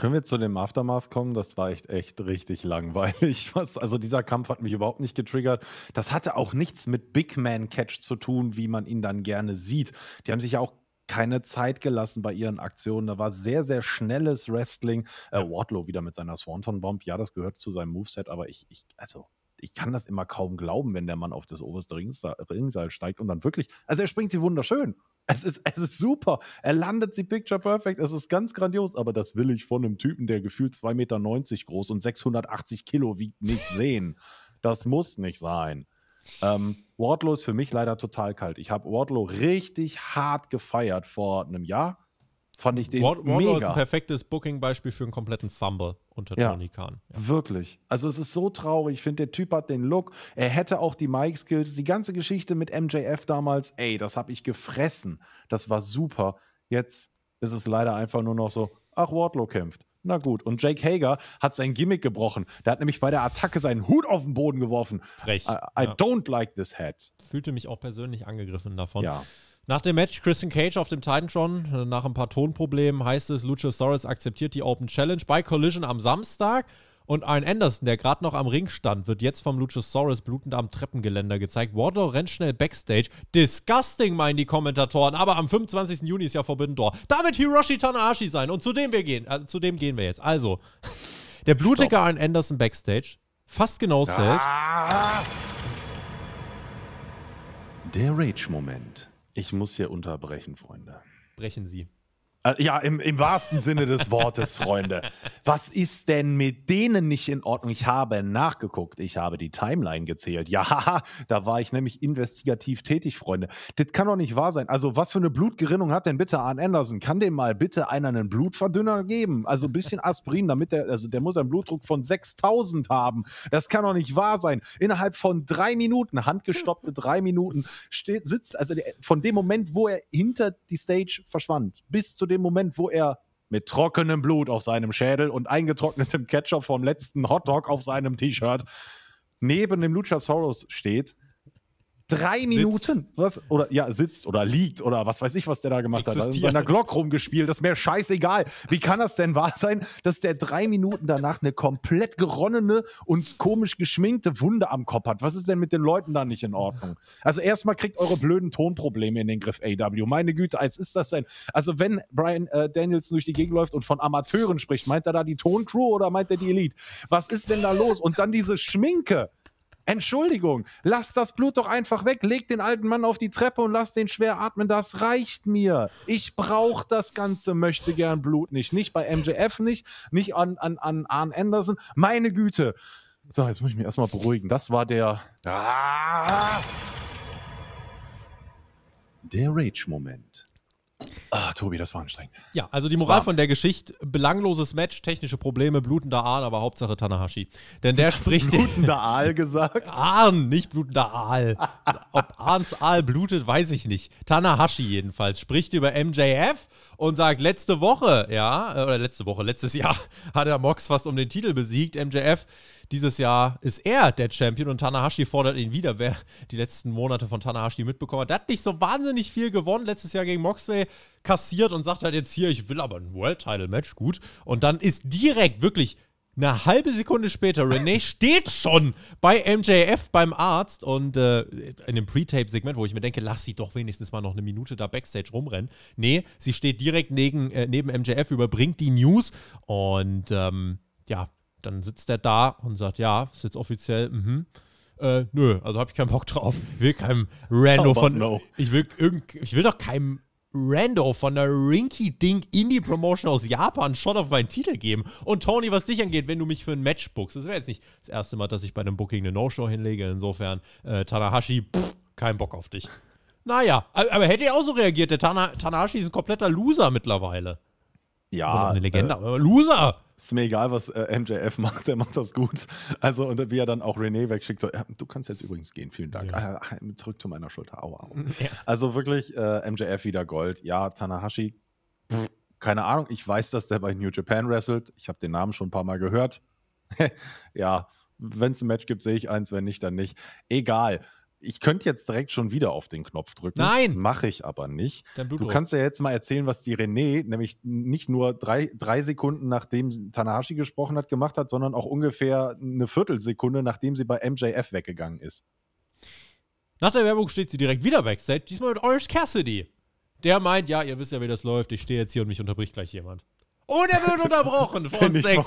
Können wir zu dem Aftermath kommen? Das war echt, echt richtig langweilig. Was, also dieser Kampf hat mich überhaupt nicht getriggert. Das hatte auch nichts mit Big Man Catch zu tun, wie man ihn dann gerne sieht. Die haben sich ja auch keine Zeit gelassen bei ihren Aktionen. Da war sehr, sehr schnelles Wrestling. Äh, Wardlow wieder mit seiner Swanton Bomb. Ja, das gehört zu seinem Moveset, aber ich, ich, also ich kann das immer kaum glauben, wenn der Mann auf das oberste Ringseil steigt und dann wirklich, also er springt sie wunderschön. Es ist, es ist super. Er landet sie picture perfect. Es ist ganz grandios. Aber das will ich von einem Typen, der gefühlt 2,90 Meter groß und 680 Kilo wiegt, nicht sehen. Das muss nicht sein. Ähm, Wardlow ist für mich leider total kalt. Ich habe Wardlow richtig hart gefeiert vor einem Jahr fand ich den Ward, mega. ist ein perfektes Booking-Beispiel für einen kompletten Fumble unter ja, Tony Khan. Ja. Wirklich. Also es ist so traurig. Ich finde, der Typ hat den Look. Er hätte auch die Mike-Skills. Die ganze Geschichte mit MJF damals, ey, das habe ich gefressen. Das war super. Jetzt ist es leider einfach nur noch so, ach, Wardlow kämpft. Na gut. Und Jake Hager hat sein Gimmick gebrochen. Der hat nämlich bei der Attacke seinen Hut auf den Boden geworfen. Frech. I, I ja. don't like this hat. Fühlte mich auch persönlich angegriffen davon. Ja. Nach dem Match Christian Cage auf dem Titantron, äh, nach ein paar Tonproblemen heißt es, Luchasaurus akzeptiert die Open Challenge bei Collision am Samstag. Und ein Anderson, der gerade noch am Ring stand, wird jetzt vom Luchasaurus blutend am Treppengeländer gezeigt. Wardlow rennt schnell backstage. Disgusting, meinen die Kommentatoren. Aber am 25. Juni ist ja Forbidden Door. Da wird Hiroshi Tanahashi sein. Und zu dem wir gehen. Also, zu dem gehen wir jetzt. Also, der blutige Stopp. ein Anderson backstage. Fast genau ah. safe. Der Rage-Moment. Ich muss hier unterbrechen, Freunde. Brechen Sie. Äh, ja, im, im wahrsten Sinne des Wortes, Freunde. Was ist denn mit denen nicht in Ordnung? Ich habe nachgeguckt. Ich habe die Timeline gezählt. Ja, da war ich nämlich investigativ tätig, Freunde. Das kann doch nicht wahr sein. Also, was für eine Blutgerinnung hat denn bitte Arne Anderson? Kann dem mal bitte einer einen Blutverdünner geben? Also, ein bisschen Aspirin, damit der, also der muss einen Blutdruck von 6000 haben. Das kann doch nicht wahr sein. Innerhalb von drei Minuten, handgestoppte drei Minuten, steht, sitzt, also der, von dem Moment, wo er hinter die Stage verschwand, bis zu dem Moment, wo er mit trockenem Blut auf seinem Schädel und eingetrocknetem Ketchup vom letzten Hotdog auf seinem T-Shirt neben dem Lucha Soros steht, drei Minuten, sitzt. was, oder ja, sitzt oder liegt oder was weiß ich, was der da gemacht also Existiert. hat. Hat in seiner Glock rumgespielt, das ist mir scheißegal. Wie kann das denn wahr sein, dass der drei Minuten danach eine komplett geronnene und komisch geschminkte Wunde am Kopf hat? Was ist denn mit den Leuten da nicht in Ordnung? Also erstmal kriegt eure blöden Tonprobleme in den Griff AW. Meine Güte, als ist das denn? Also wenn Brian äh, Daniels durch die Gegend läuft und von Amateuren spricht, meint er da die Toncrew oder meint er die Elite? Was ist denn da los? Und dann diese Schminke. Entschuldigung, lass das Blut doch einfach weg, leg den alten Mann auf die Treppe und lass den schwer atmen, das reicht mir. Ich brauche das Ganze, möchte gern Blut nicht. Nicht bei MJF nicht, nicht an, an, an Arn Anderson. Meine Güte. So, jetzt muss ich mich erstmal beruhigen. Das war der. Ah, der Rage-Moment. Ah, Tobi, das war anstrengend. Ja, also die Moral von der Geschichte: belangloses Match, technische Probleme, blutender Aal, aber Hauptsache Tanahashi. Denn der Hast spricht. blutender Aal gesagt? Ahn, nicht blutender Aal. Ob Ahns Aal blutet, weiß ich nicht. Tanahashi jedenfalls spricht über MJF und sagt: Letzte Woche, ja, äh, oder letzte Woche, letztes Jahr, hat er Mox fast um den Titel besiegt. MJF dieses Jahr ist er der Champion und Tanahashi fordert ihn wieder. Wer die letzten Monate von Tanahashi mitbekommen hat, der hat nicht so wahnsinnig viel gewonnen. Letztes Jahr gegen Moxley kassiert und sagt halt jetzt hier, ich will aber ein World Title Match, gut. Und dann ist direkt wirklich eine halbe Sekunde später, Renee steht schon bei MJF beim Arzt und äh, in dem Pre-Tape-Segment, wo ich mir denke, lass sie doch wenigstens mal noch eine Minute da Backstage rumrennen. Nee, sie steht direkt neben, äh, neben MJF, überbringt die News und ähm, ja, dann sitzt der da und sagt, ja, ist jetzt offiziell, mhm. Äh, nö, also habe ich keinen Bock drauf. Ich will keinem Rando oh von. No. Ich, will irgend, ich will doch keinem Rando von der Rinky Dink Indie Promotion aus Japan Shot auf meinen Titel geben. Und Tony, was dich angeht, wenn du mich für ein Match bookst, das wäre jetzt nicht das erste Mal, dass ich bei einem Booking eine No-Show hinlege. Insofern, äh, Tanahashi, pff, kein Bock auf dich. Naja, aber hätte er auch so reagiert. Der Tana Tanahashi ist ein kompletter Loser mittlerweile. Ja. Oder eine Legende. Äh, Loser! ist mir egal, was äh, MJF macht, er macht das gut. Also, und wie er dann auch René wegschickt, so, ja, du kannst jetzt übrigens gehen, vielen Dank. Ja. Ah, ah, ah zurück zu meiner Schulter, aua, aua. Mhm. Ja. Also wirklich, äh, MJF wieder Gold. Ja, Tanahashi, pff, keine Ahnung, ich weiß, dass der bei New Japan wrestelt. Ich habe den Namen schon ein paar Mal gehört. ja, wenn es ein Match gibt, sehe ich eins, wenn nicht, dann nicht. Egal ich könnte jetzt direkt schon wieder auf den Knopf drücken. Nein! Mache ich aber nicht. du kannst ja jetzt mal erzählen, was die René nämlich nicht nur drei, drei Sekunden nachdem Tanahashi gesprochen hat, gemacht hat, sondern auch ungefähr eine Viertelsekunde, nachdem sie bei MJF weggegangen ist. Nach der Werbung steht sie direkt wieder weg, diesmal mit Orange Cassidy. Der meint, ja, ihr wisst ja, wie das läuft, ich stehe jetzt hier und mich unterbricht gleich jemand. Und oh, er wird unterbrochen von Sex.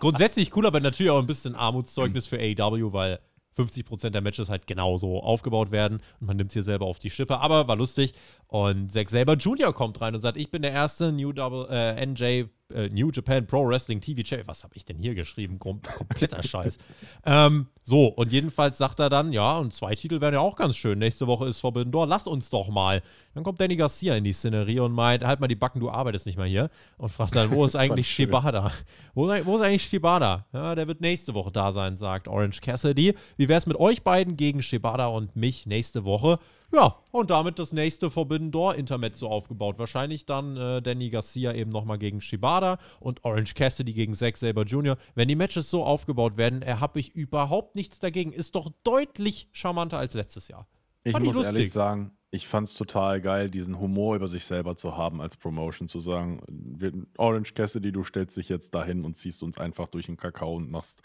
Grundsätzlich cool, aber natürlich auch ein bisschen Armutszeugnis für AEW, weil 50 der Matches halt genauso aufgebaut werden und man nimmt es hier selber auf die Schippe. Aber war lustig. Und Zack selber Junior kommt rein und sagt, ich bin der erste New Double äh, NJ äh, New Japan Pro Wrestling TV Channel. Was habe ich denn hier geschrieben? Kom kompletter Scheiß. Ähm, so, und jedenfalls sagt er dann, ja, und zwei Titel wären ja auch ganz schön. Nächste Woche ist Forbidden Door, lasst uns doch mal. Dann kommt Danny Garcia in die Szenerie und meint, halt mal die Backen, du arbeitest nicht mal hier. Und fragt dann, wo ist eigentlich Shibada? Wo, wo, ist eigentlich Shibada? Ja, der wird nächste Woche da sein, sagt Orange Cassidy. Wie wäre es mit euch beiden gegen Shibada und mich nächste Woche? Ja, und damit das nächste Forbidden Door Intermezzo aufgebaut. Wahrscheinlich dann äh, Danny Garcia eben nochmal gegen Shibata und Orange Cassidy gegen Zack Saber Jr. Wenn die Matches so aufgebaut werden, habe ich überhaupt nichts dagegen. Ist doch deutlich charmanter als letztes Jahr. Ich muss ehrlich sagen, ich fand es total geil, diesen Humor über sich selber zu haben als Promotion, zu sagen, Orange Cassidy, du stellst dich jetzt dahin und ziehst uns einfach durch den Kakao und machst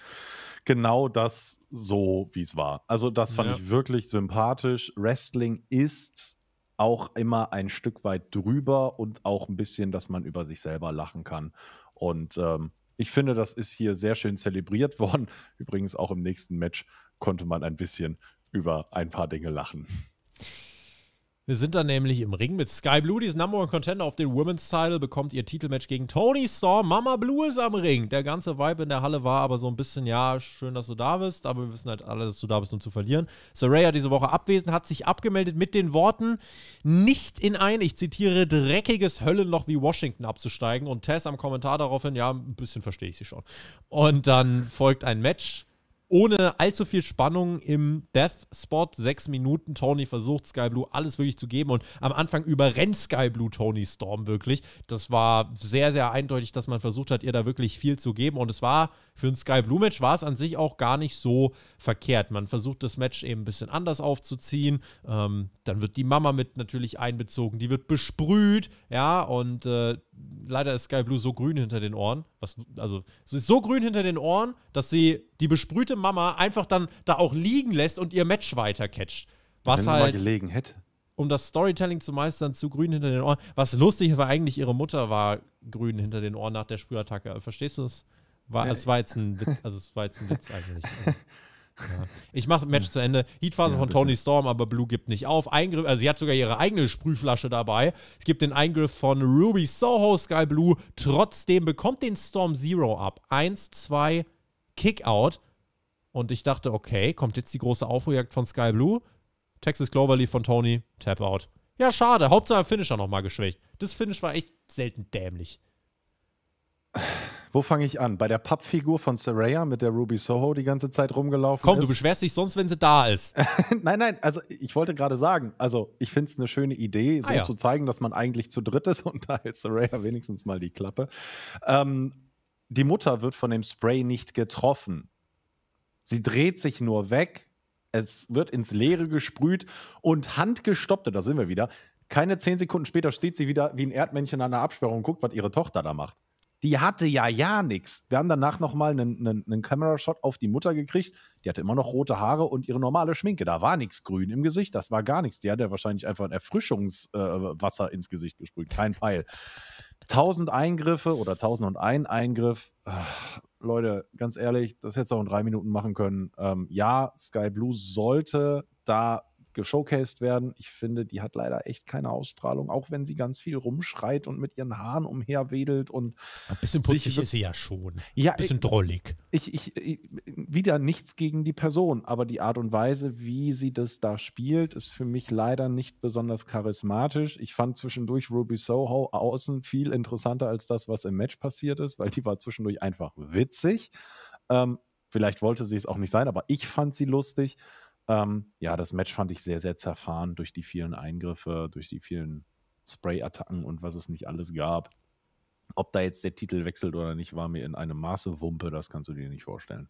genau das so, wie es war. Also das fand ja. ich wirklich sympathisch. Wrestling ist auch immer ein Stück weit drüber und auch ein bisschen, dass man über sich selber lachen kann. Und ähm, ich finde, das ist hier sehr schön zelebriert worden. Übrigens auch im nächsten Match konnte man ein bisschen über ein paar Dinge lachen. Wir sind dann nämlich im Ring mit Sky Blue, die ist Number One Contender auf den Women's Title, bekommt ihr Titelmatch gegen Tony Storm. Mama Blue ist am Ring. Der ganze Vibe in der Halle war aber so ein bisschen, ja, schön, dass du da bist, aber wir wissen halt alle, dass du da bist, um zu verlieren. Saraya diese Woche abwesend, hat sich abgemeldet mit den Worten, nicht in ein, ich zitiere, dreckiges Höllenloch wie Washington abzusteigen. Und Tess am Kommentar daraufhin, ja, ein bisschen verstehe ich sie schon. Und dann folgt ein Match ohne allzu viel Spannung im Death-Spot. Sechs Minuten. Tony versucht Sky Blue alles wirklich zu geben und am Anfang überrennt Sky Blue Tony Storm wirklich. Das war sehr, sehr eindeutig, dass man versucht hat, ihr da wirklich viel zu geben. Und es war für ein Sky Blue Match war es an sich auch gar nicht so verkehrt. Man versucht das Match eben ein bisschen anders aufzuziehen. Ähm, dann wird die Mama mit natürlich einbezogen. Die wird besprüht. Ja, und äh, leider ist Sky Blue so grün hinter den Ohren. Was, also, sie ist so grün hinter den Ohren, dass sie die besprühte Mama einfach dann da auch liegen lässt und ihr Match weitercatcht. Was Wenn halt, mal gelegen hätte. Um das Storytelling zu meistern, zu grün hinter den Ohren. Was lustig war, eigentlich ihre Mutter war grün hinter den Ohren nach der Sprühattacke. Verstehst du das? War, ja. es, war jetzt ein Witz, also es war jetzt ein Witz eigentlich. Also, ja. Ich mache Match hm. zu Ende. Heatphase ja, von bitte. Tony Storm, aber Blue gibt nicht auf. Eingriff, also sie hat sogar ihre eigene Sprühflasche dabei. Es gibt den Eingriff von Ruby Soho Sky Blue. Trotzdem bekommt den Storm Zero ab. Eins, zwei, Kickout. Und ich dachte, okay, kommt jetzt die große Aufholjagd von Sky Blue? Texas Cloverly von Tony, Tap Out. Ja, schade. Hauptsache Finisher nochmal geschwächt. Das Finish war echt selten dämlich. Wo fange ich an? Bei der Pappfigur von Saraya, mit der Ruby Soho die ganze Zeit rumgelaufen Komm, ist. Komm, du beschwerst dich sonst, wenn sie da ist. nein, nein, also ich wollte gerade sagen, also ich finde es eine schöne Idee, so ah, ja. zu zeigen, dass man eigentlich zu dritt ist und da hält Saraya wenigstens mal die Klappe. Ähm, die Mutter wird von dem Spray nicht getroffen. Sie dreht sich nur weg. Es wird ins Leere gesprüht und handgestoppt, da sind wir wieder. Keine zehn Sekunden später steht sie wieder wie ein Erdmännchen an der Absperrung und guckt, was ihre Tochter da macht. Die hatte ja ja nichts. Wir haben danach nochmal einen, einen, Kamerashot auf die Mutter gekriegt. Die hatte immer noch rote Haare und ihre normale Schminke. Da war nichts grün im Gesicht, das war gar nichts. Die hat ja wahrscheinlich einfach ein Erfrischungswasser äh, ins Gesicht gesprüht, kein Pfeil. 1000 Eingriffe oder 1001 Eingriff. Ach, Leute, ganz ehrlich, das hättest du auch in drei Minuten machen können. Ähm, ja, Sky Blue sollte da geshowcased werden. Ich finde, die hat leider echt keine Ausstrahlung, auch wenn sie ganz viel rumschreit und mit ihren Haaren umherwedelt und. Ein bisschen putzig ist sie ja schon. Ja, ein bisschen drollig. Ich, ich, ich, wieder nichts gegen die Person, aber die Art und Weise, wie sie das da spielt, ist für mich leider nicht besonders charismatisch. Ich fand zwischendurch Ruby Soho außen viel interessanter als das, was im Match passiert ist, weil die war zwischendurch einfach witzig. Ähm, vielleicht wollte sie es auch nicht sein, aber ich fand sie lustig. Ähm, ja, das Match fand ich sehr, sehr zerfahren durch die vielen Eingriffe, durch die vielen Spray-Attacken und was es nicht alles gab. Ob da jetzt der Titel wechselt oder nicht, war mir in einem Maße Wumpe, das kannst du dir nicht vorstellen.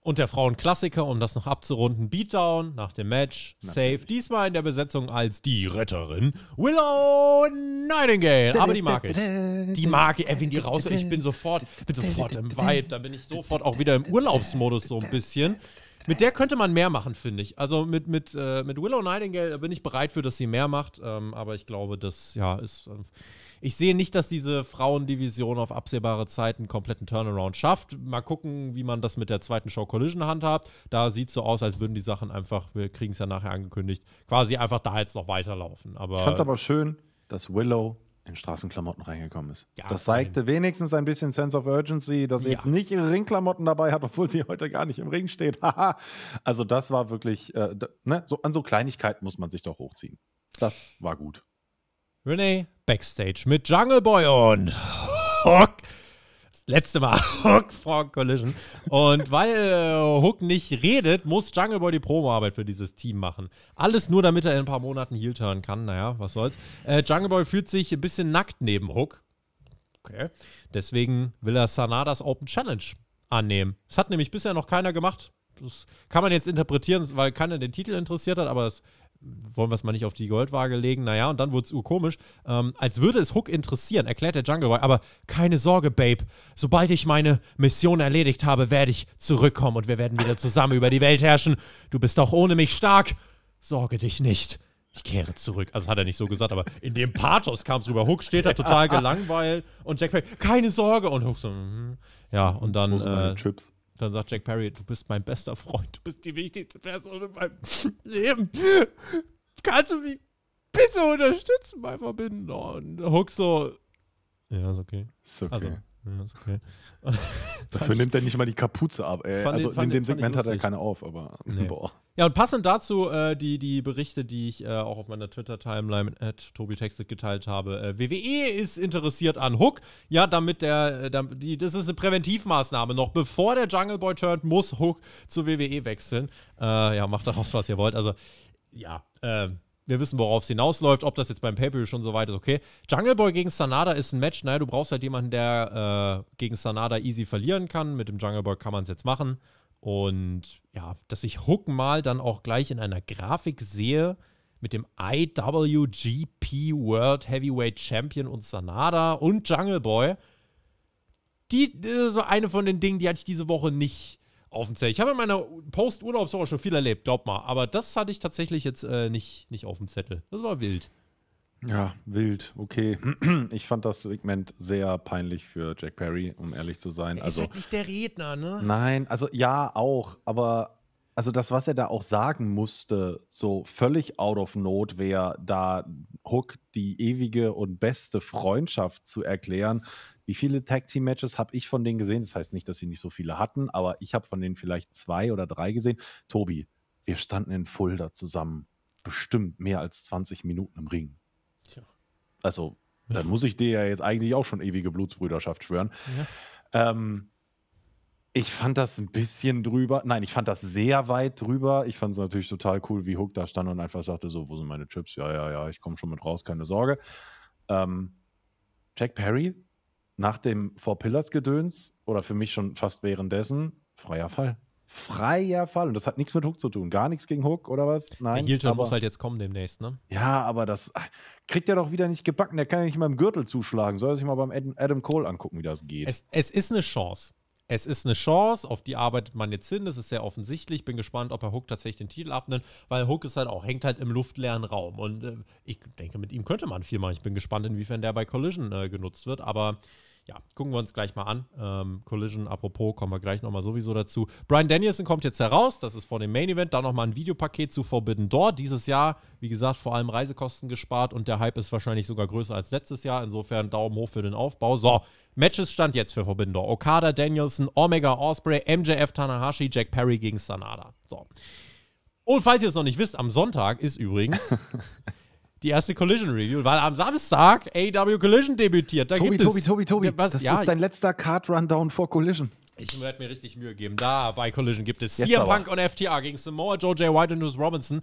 Und der Frauenklassiker, um das noch abzurunden, Beatdown nach dem Match, Natürlich. safe, diesmal in der Besetzung als die Retterin, Willow Nightingale. Aber die mag ich. Die mag ich, wenn die raus ich bin sofort, bin sofort im Vibe, da bin ich sofort auch wieder im Urlaubsmodus so ein bisschen. Mit der könnte man mehr machen, finde ich. Also mit, mit, äh, mit Willow Nightingale bin ich bereit für, dass sie mehr macht. Ähm, aber ich glaube, das ja ist. Äh, ich sehe nicht, dass diese Frauendivision auf absehbare Zeit einen kompletten Turnaround schafft. Mal gucken, wie man das mit der zweiten Show Collision handhabt. Da sieht es so aus, als würden die Sachen einfach, wir kriegen es ja nachher angekündigt, quasi einfach da jetzt noch weiterlaufen. Aber, ich fand es aber schön, dass Willow in Straßenklamotten reingekommen ist. Ja, das zeigte nein. wenigstens ein bisschen Sense of Urgency, dass sie ja. jetzt nicht ihre Ringklamotten dabei hat, obwohl sie heute gar nicht im Ring steht. also das war wirklich, äh, ne? so, an so Kleinigkeiten muss man sich doch hochziehen. Das war gut. Renee Backstage mit Jungle Boy und Hook letzte Mal Hook vor Collision. Und weil äh, Hook nicht redet, muss Jungle Boy die Promoarbeit für dieses Team machen. Alles nur, damit er in ein paar Monaten Heel turn kann. Naja, was soll's. Äh, Jungle Boy fühlt sich ein bisschen nackt neben Hook. Okay. Deswegen will er Sanadas Open Challenge annehmen. Das hat nämlich bisher noch keiner gemacht. Das kann man jetzt interpretieren, weil keiner den Titel interessiert hat, aber es wollen wir es mal nicht auf die Goldwaage legen. Naja, und dann wurde es urkomisch. Ähm, als würde es Hook interessieren, erklärt der Jungle Boy. Aber keine Sorge, Babe. Sobald ich meine Mission erledigt habe, werde ich zurückkommen und wir werden wieder zusammen über die Welt herrschen. Du bist auch ohne mich stark. Sorge dich nicht. Ich kehre zurück. Also hat er nicht so gesagt, aber in dem Pathos kam es rüber. Hook steht da total gelangweilt und Jack Black, keine Sorge. Und Hook so, mm -hmm. ja, und dann. Wo sind meine äh, Chips? Dann sagt Jack Perry, du bist mein bester Freund, du bist die wichtigste Person in meinem Leben. Kannst du mich bitte unterstützen bei Verbinden? Und Hook so, ja, ist okay. Ist okay. Also, ja, ist okay. Dafür nimmt er nicht mal die Kapuze ab. Ey. Äh, also in dem Segment hat er keine auf, aber nee. boah. Ja, und passend dazu äh, die, die Berichte, die ich äh, auch auf meiner Twitter-Timeline mit TobiTexted geteilt habe. Äh, WWE ist interessiert an Hook. Ja, damit der, äh, der, die, das ist eine Präventivmaßnahme. Noch bevor der Jungle Boy turnt, muss Hook zu WWE wechseln. Äh, ja, macht daraus, was ihr wollt. Also, ja, ähm, wir wissen, worauf es hinausläuft. Ob das jetzt beim pay per schon so weit ist, okay. Jungle Boy gegen Sanada ist ein Match. Naja, du brauchst halt jemanden, der äh, gegen Sanada easy verlieren kann. Mit dem Jungle Boy kann man es jetzt machen. Und ja, dass ich Hook mal dann auch gleich in einer Grafik sehe mit dem IWGP World Heavyweight Champion und Sanada und Jungle Boy. Die ist so eine von den Dingen, die hatte ich diese Woche nicht auf dem Zettel. Ich habe in meiner Post-Urlaubswoche schon viel erlebt, glaub mal. Aber das hatte ich tatsächlich jetzt äh, nicht, nicht auf dem Zettel. Das war wild. Ja, wild, okay. Ich fand das Segment sehr peinlich für Jack Perry, um ehrlich zu sein. Er also, ist halt nicht der Redner, ne? Nein, also ja, auch, aber also das, was er da auch sagen musste, so völlig out of nowhere, da Hook die ewige und beste Freundschaft zu erklären. Wie viele Tag Team Matches habe ich von denen gesehen? Das heißt nicht, dass sie nicht so viele hatten, aber ich habe von denen vielleicht zwei oder drei gesehen. Tobi, wir standen in Fulda zusammen, bestimmt mehr als 20 Minuten im Ring. Also, ja. Also, ja. dann muss ich dir ja jetzt eigentlich auch schon ewige Blutsbrüderschaft schwören. Ja. Ähm, ich fand das ein bisschen drüber. Nein, ich fand das sehr weit drüber. Ich fand es natürlich total cool, wie Hook da stand und einfach sagte: So, wo sind meine Chips? Ja, ja, ja, ich komme schon mit raus, keine Sorge. Ähm, Jack Perry, nach dem Four Pillars-Gedöns oder für mich schon fast währenddessen, freier Fall freier Fall. Und das hat nichts mit Hook zu tun. Gar nichts gegen Hook oder was? Nein. Der Hilton muss halt jetzt kommen demnächst, ne? Ja, aber das ah, kriegt er doch wieder nicht gebacken. Der kann ja nicht mal im Gürtel zuschlagen. Soll er sich mal beim Adam Cole angucken, wie das geht. Es, es ist eine Chance. Es ist eine Chance, auf die arbeitet man jetzt hin, das ist sehr offensichtlich. Bin gespannt, ob er Hook tatsächlich den Titel abnimmt, weil Hook ist halt auch, hängt halt im luftleeren Raum. Und äh, ich denke, mit ihm könnte man viel machen. Ich bin gespannt, inwiefern der bei Collision äh, genutzt wird, aber ja, gucken wir uns gleich mal an. Ähm, Collision, apropos, kommen wir gleich nochmal sowieso dazu. Brian Danielson kommt jetzt heraus, das ist vor dem Main Event. Da nochmal ein Videopaket zu Forbidden Door. Dieses Jahr, wie gesagt, vor allem Reisekosten gespart und der Hype ist wahrscheinlich sogar größer als letztes Jahr. Insofern Daumen hoch für den Aufbau. So, Matches stand jetzt für Forbidden Door. Okada, Danielson, Omega, Osprey, MJF, Tanahashi, Jack Perry gegen Sanada. So. Und falls ihr es noch nicht wisst, am Sonntag ist übrigens Die erste Collision Review, weil am Samstag AW Collision debütiert. Da Tobi, gibt Tobi, es, Tobi, Tobi, Tobi, das ja, ist dein letzter Card Rundown vor Collision. Ich werde mir richtig Mühe geben. Da bei Collision gibt es Jetzt CM Punk und FTA gegen Samoa Joe, Jay White und News Robinson.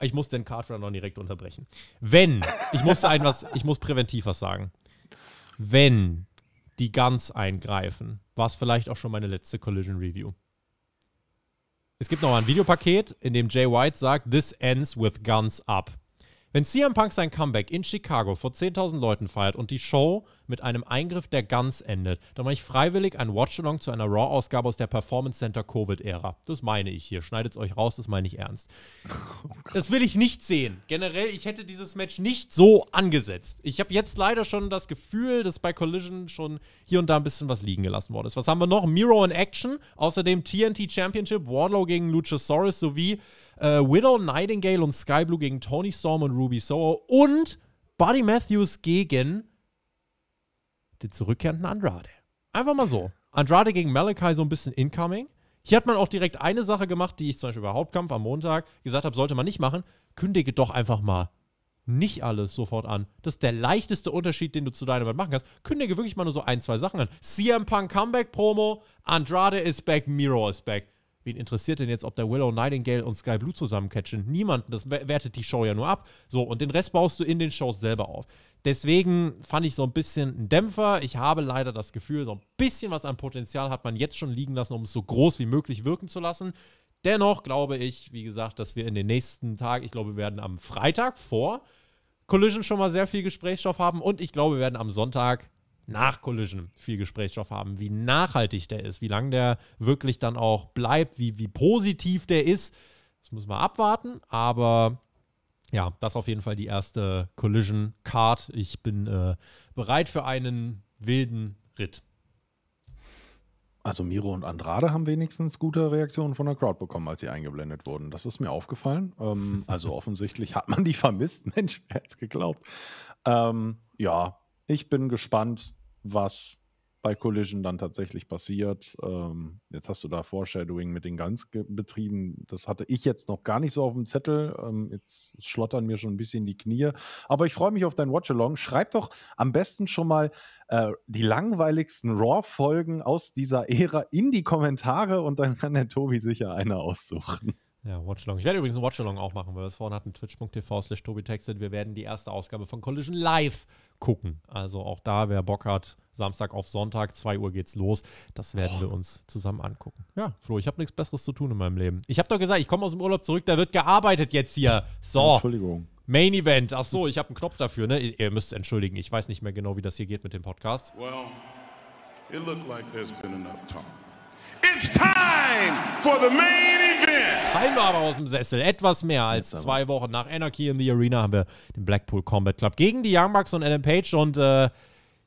Ich muss den Card Rundown direkt unterbrechen. Wenn, ich muss ein was, ich muss präventiv was sagen. Wenn die Guns eingreifen, war es vielleicht auch schon meine letzte Collision Review. Es gibt noch ein Videopaket, in dem Jay White sagt, this ends with guns up. Wenn CM Punk sein Comeback in Chicago vor 10.000 Leuten feiert und die Show mit einem Eingriff der Guns endet, dann mache ich freiwillig ein Watch-Along zu einer Raw-Ausgabe aus der Performance Center Covid-Ära. Das meine ich hier. Schneidet es euch raus, das meine ich ernst. das will ich nicht sehen. Generell, ich hätte dieses Match nicht so angesetzt. Ich habe jetzt leider schon das Gefühl, dass bei Collision schon hier und da ein bisschen was liegen gelassen worden ist. Was haben wir noch? Miro in Action, außerdem TNT Championship, Wardlow gegen Luchasaurus sowie äh, Widow Nightingale und Sky Blue gegen Tony Storm und Ruby Soho und Buddy Matthews gegen den zurückkehrenden Andrade. Einfach mal so. Andrade gegen Malachi so ein bisschen incoming. Hier hat man auch direkt eine Sache gemacht, die ich zum Beispiel bei Hauptkampf am Montag gesagt habe, sollte man nicht machen. Kündige doch einfach mal nicht alles sofort an. Das ist der leichteste Unterschied, den du zu Dynamite machen kannst. Kündige wirklich mal nur so ein, zwei Sachen an. CM Punk Comeback Promo, Andrade is back, Miro is back. Wen interessiert denn jetzt, ob der Willow Nightingale und Sky Blue zusammen catchen? Niemanden. Das wertet die Show ja nur ab. So, und den Rest baust du in den Shows selber auf. Deswegen fand ich so ein bisschen einen Dämpfer. Ich habe leider das Gefühl, so ein bisschen was an Potenzial hat man jetzt schon liegen lassen, um es so groß wie möglich wirken zu lassen. Dennoch glaube ich, wie gesagt, dass wir in den nächsten Tagen, ich glaube, wir werden am Freitag vor Collision schon mal sehr viel Gesprächsstoff haben und ich glaube, wir werden am Sonntag nach Collision viel Gesprächsstoff haben, wie nachhaltig der ist, wie lange der wirklich dann auch bleibt, wie, wie positiv der ist. Das müssen wir abwarten, aber ja, das ist auf jeden Fall die erste Collision Card. Ich bin äh, bereit für einen wilden Ritt. Also Miro und Andrade haben wenigstens gute Reaktionen von der Crowd bekommen, als sie eingeblendet wurden. Das ist mir aufgefallen. Ähm, also offensichtlich hat man die vermisst. Mensch, wer hätte es geglaubt. Ähm, ja, ich bin gespannt was bei Collision dann tatsächlich passiert. Ähm, jetzt hast du da Foreshadowing mit den Ganzbetrieben. Das hatte ich jetzt noch gar nicht so auf dem Zettel. Ähm, jetzt schlottern mir schon ein bisschen die Knie. Aber ich freue mich auf dein Watch-Along. Schreib doch am besten schon mal äh, die langweiligsten Raw-Folgen aus dieser Ära in die Kommentare und dann kann der Tobi sicher eine aussuchen. Ja, Watchalong. Ich werde übrigens ein Watchalong auch machen, weil wir es vorhin hatten. Twitch.tv slash TobiTexted. Wir werden die erste Ausgabe von Collision Live gucken. Also auch da, wer Bock hat, Samstag auf Sonntag, 2 Uhr geht's los. Das werden oh. wir uns zusammen angucken. Ja, Flo, ich habe nichts Besseres zu tun in meinem Leben. Ich habe doch gesagt, ich komme aus dem Urlaub zurück, da wird gearbeitet jetzt hier. So. Entschuldigung. Main Event. Ach so, ich habe einen Knopf dafür, ne? Ihr müsst entschuldigen. Ich weiß nicht mehr genau, wie das hier geht mit dem Podcast. Well, it looked like there's been enough talk. It's time for the main event. Fallen wir aber aus dem Sessel. Etwas mehr als zwei Wochen nach Anarchy in the Arena haben wir den Blackpool Combat Club gegen die Young Bucks und Adam Page. Und äh,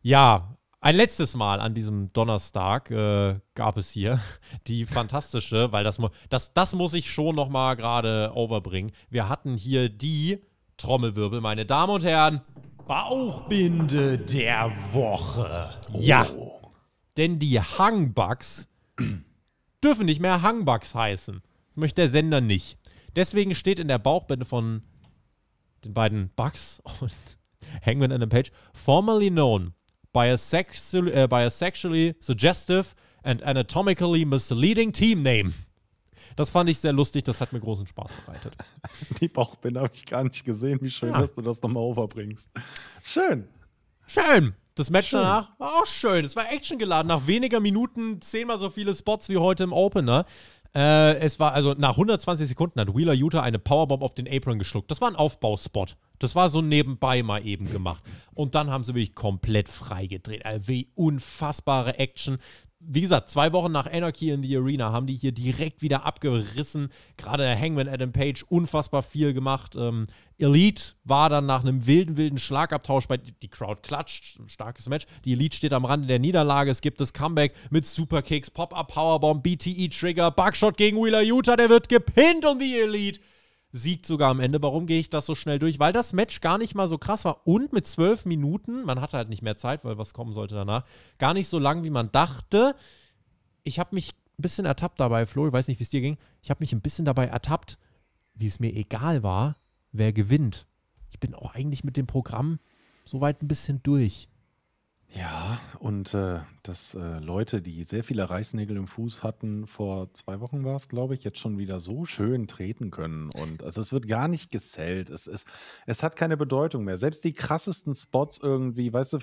ja, ein letztes Mal an diesem Donnerstag äh, gab es hier die fantastische, weil das, das, das muss ich schon nochmal gerade overbringen. Wir hatten hier die Trommelwirbel, meine Damen und Herren. Bauchbinde der Woche. Ja. Oh. Denn die Hangbugs dürfen nicht mehr Hangbugs heißen. Das möchte der Sender nicht. Deswegen steht in der Bauchbinde von den beiden Bugs und Hangman in the Page, formerly known by a, sexu uh, by a sexually suggestive and anatomically misleading team name. Das fand ich sehr lustig, das hat mir großen Spaß bereitet. Die Bauchbinde habe ich gar nicht gesehen. Wie schön, ja. dass du das nochmal overbringst. Schön. Schön. Das Match schön. danach war auch schön. Es war Action geladen. Nach weniger Minuten zehnmal so viele Spots wie heute im Opener. Äh, es war also nach 120 Sekunden hat Wheeler Utah eine Powerbomb auf den Apron geschluckt. Das war ein Aufbauspot. Das war so nebenbei mal eben gemacht. Und dann haben sie wirklich komplett freigedreht. Äh, wie unfassbare Action wie gesagt, zwei Wochen nach Anarchy in the Arena haben die hier direkt wieder abgerissen. Gerade der Hangman Adam Page unfassbar viel gemacht. Ähm, Elite war dann nach einem wilden, wilden Schlagabtausch bei die Crowd klatscht, ein starkes Match. Die Elite steht am Rande der Niederlage. Es gibt das Comeback mit Superkicks, Pop-Up Powerbomb, BTE Trigger, Bugshot gegen Wheeler Utah, der wird gepinnt und die Elite siegt sogar am Ende. Warum gehe ich das so schnell durch? Weil das Match gar nicht mal so krass war und mit zwölf Minuten, man hatte halt nicht mehr Zeit, weil was kommen sollte danach, gar nicht so lang, wie man dachte. Ich habe mich ein bisschen ertappt dabei, Flo, ich weiß nicht, wie es dir ging. Ich habe mich ein bisschen dabei ertappt, wie es mir egal war, wer gewinnt. Ich bin auch eigentlich mit dem Programm soweit ein bisschen durch. Ja, und äh, dass äh, Leute, die sehr viele Reißnägel im Fuß hatten, vor zwei Wochen war es, glaube ich, jetzt schon wieder so schön treten können. Und also es wird gar nicht gesellt. Es, es, es hat keine Bedeutung mehr. Selbst die krassesten Spots irgendwie, weißt du,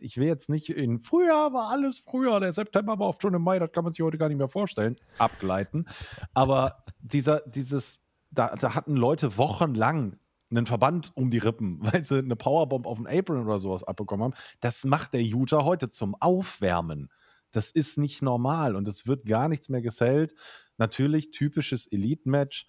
ich will jetzt nicht in Frühjahr war alles früher, der September war oft schon im Mai, das kann man sich heute gar nicht mehr vorstellen, abgleiten. Aber dieser, dieses, da, da hatten Leute wochenlang einen Verband um die Rippen, weil sie eine Powerbomb auf den Apron oder sowas abbekommen haben. Das macht der Utah heute zum Aufwärmen. Das ist nicht normal und es wird gar nichts mehr gesellt. Natürlich typisches Elite-Match,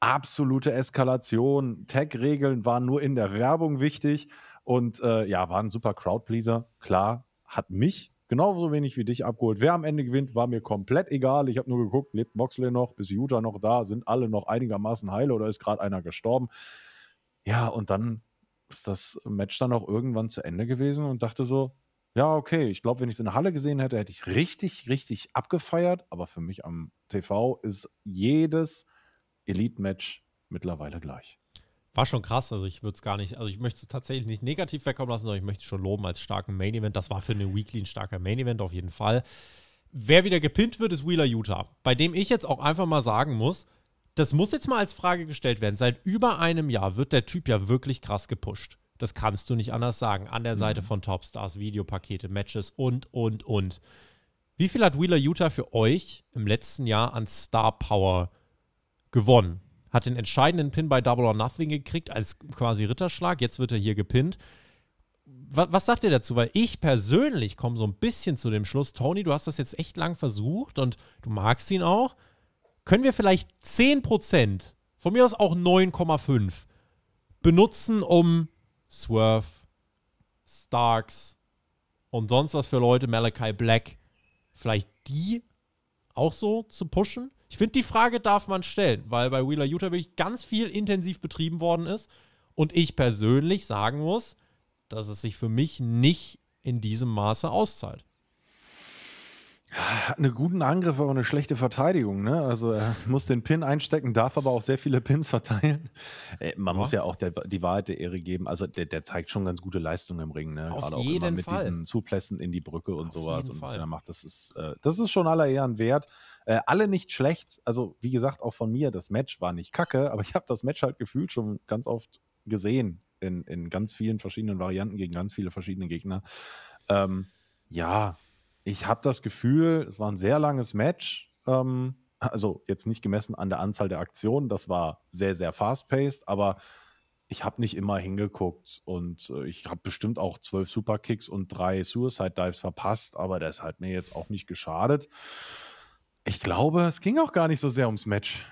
absolute Eskalation. Tag-Regeln waren nur in der Werbung wichtig und äh, ja, waren ein super Crowdpleaser. Klar, hat mich genauso wenig wie dich abgeholt. Wer am Ende gewinnt, war mir komplett egal. Ich habe nur geguckt, lebt Moxley noch, ist Utah noch da, sind alle noch einigermaßen heile oder ist gerade einer gestorben. Ja, und dann ist das Match dann auch irgendwann zu Ende gewesen und dachte so, ja, okay, ich glaube, wenn ich es in der Halle gesehen hätte, hätte ich richtig, richtig abgefeiert. Aber für mich am TV ist jedes Elite-Match mittlerweile gleich. War schon krass, also ich würde es gar nicht, also ich möchte es tatsächlich nicht negativ wegkommen lassen, sondern ich möchte es schon loben als starken Main-Event. Das war für eine Weekly ein starker Main-Event auf jeden Fall. Wer wieder gepinnt wird, ist Wheeler Utah, bei dem ich jetzt auch einfach mal sagen muss, das muss jetzt mal als Frage gestellt werden. Seit über einem Jahr wird der Typ ja wirklich krass gepusht. Das kannst du nicht anders sagen. An der Seite mhm. von Topstars, Videopakete, Matches und, und, und. Wie viel hat Wheeler Utah für euch im letzten Jahr an Star Power gewonnen? Hat den entscheidenden Pin bei Double or Nothing gekriegt als quasi Ritterschlag. Jetzt wird er hier gepinnt. Was, was sagt ihr dazu? Weil ich persönlich komme so ein bisschen zu dem Schluss, Tony, du hast das jetzt echt lang versucht und du magst ihn auch können wir vielleicht 10%, von mir aus auch 9,5, benutzen, um Swerve, Starks und sonst was für Leute, Malachi Black, vielleicht die auch so zu pushen? Ich finde, die Frage darf man stellen, weil bei Wheeler Utah wirklich ganz viel intensiv betrieben worden ist und ich persönlich sagen muss, dass es sich für mich nicht in diesem Maße auszahlt. Hat einen guten Angriff, aber eine schlechte Verteidigung. Ne? Also er muss den Pin einstecken, darf aber auch sehr viele Pins verteilen. Äh, man ja. muss ja auch der, die Wahrheit der Ehre geben. Also der, der zeigt schon ganz gute Leistung im Ring. Ne? Auf Gerade jeden auch immer mit Fall. diesen Zuplässen in die Brücke und Auf sowas. Und was er macht, das ist, äh, das ist schon aller Ehren wert. Äh, alle nicht schlecht. Also wie gesagt, auch von mir, das Match war nicht kacke, aber ich habe das Match halt gefühlt schon ganz oft gesehen. In, in ganz vielen verschiedenen Varianten gegen ganz viele verschiedene Gegner. Ähm, ja, ich habe das Gefühl, es war ein sehr langes Match. Ähm, also jetzt nicht gemessen an der Anzahl der Aktionen, das war sehr, sehr fast-paced, aber ich habe nicht immer hingeguckt und äh, ich habe bestimmt auch zwölf Superkicks und drei Suicide Dives verpasst, aber das hat mir jetzt auch nicht geschadet. Ich glaube, es ging auch gar nicht so sehr ums Match.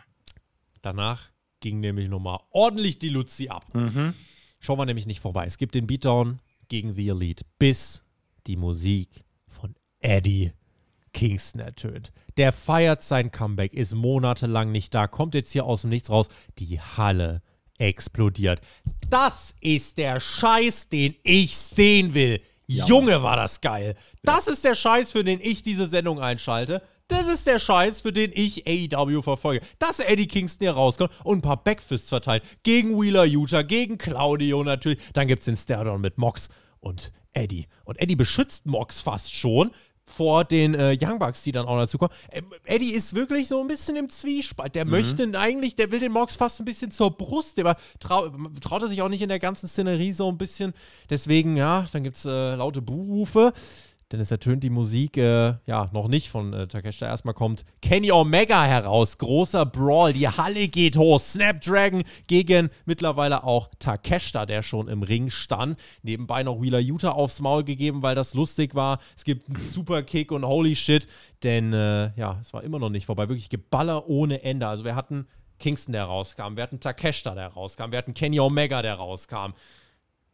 Danach ging nämlich nochmal ordentlich die Luzi ab. Mhm. Schauen wir nämlich nicht vorbei. Es gibt den Beatdown gegen The Elite, bis die Musik Eddie Kingston ertönt. Der feiert sein Comeback, ist monatelang nicht da, kommt jetzt hier aus dem Nichts raus. Die Halle explodiert. Das ist der Scheiß, den ich sehen will. Ja. Junge, war das geil. Das ist der Scheiß, für den ich diese Sendung einschalte. Das ist der Scheiß, für den ich AEW verfolge. Dass Eddie Kingston hier rauskommt und ein paar Backfists verteilt. Gegen Wheeler Utah, gegen Claudio natürlich. Dann gibt es den Stardom mit Mox und Eddie. Und Eddie beschützt Mox fast schon, vor den äh, Young Bucks, die dann auch dazu kommen. Ähm, Eddie ist wirklich so ein bisschen im Zwiespalt. Der mhm. möchte eigentlich, der will den Mox fast ein bisschen zur Brust, aber trau traut er sich auch nicht in der ganzen Szenerie so ein bisschen. Deswegen, ja, dann gibt es äh, laute Buhrufe denn es ertönt die Musik, äh, ja, noch nicht von äh, Takeshita. Erstmal kommt Kenny Omega heraus. Großer Brawl. Die Halle geht hoch. Snapdragon gegen mittlerweile auch Takeshita, der schon im Ring stand. Nebenbei noch Wheeler Utah aufs Maul gegeben, weil das lustig war. Es gibt einen Superkick und holy shit. Denn, äh, ja, es war immer noch nicht vorbei. Wirklich Geballer ohne Ende. Also, wir hatten Kingston, der rauskam. Wir hatten Takeshita, der rauskam. Wir hatten Kenny Omega, der rauskam.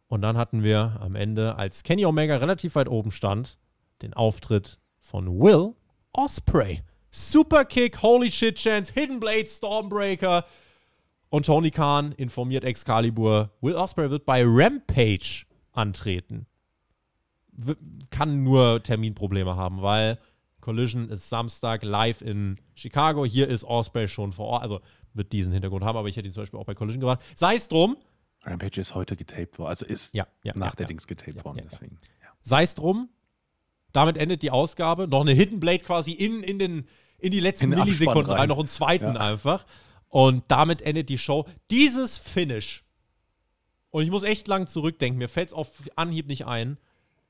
Und dann hatten wir am Ende, als Kenny Omega relativ weit oben stand, den Auftritt von Will Osprey. Superkick, Holy Shit Chance, Hidden Blade, Stormbreaker. Und Tony Khan informiert Excalibur, Will Osprey wird bei Rampage antreten. W kann nur Terminprobleme haben, weil Collision ist Samstag live in Chicago. Hier ist Osprey schon vor Ort. Also wird diesen Hintergrund haben, aber ich hätte ihn zum Beispiel auch bei Collision gewartet. Sei es drum. Rampage ist heute getaped worden, also ist ja, ja, nach ja, der Dings getaped worden. deswegen. Sei es drum, damit endet die Ausgabe. Noch eine Hidden Blade quasi in, in, den, in die letzten in Millisekunden rein. rein. noch einen zweiten ja. einfach. Und damit endet die Show. Dieses Finish. Und ich muss echt lang zurückdenken, mir fällt es auf Anhieb nicht ein.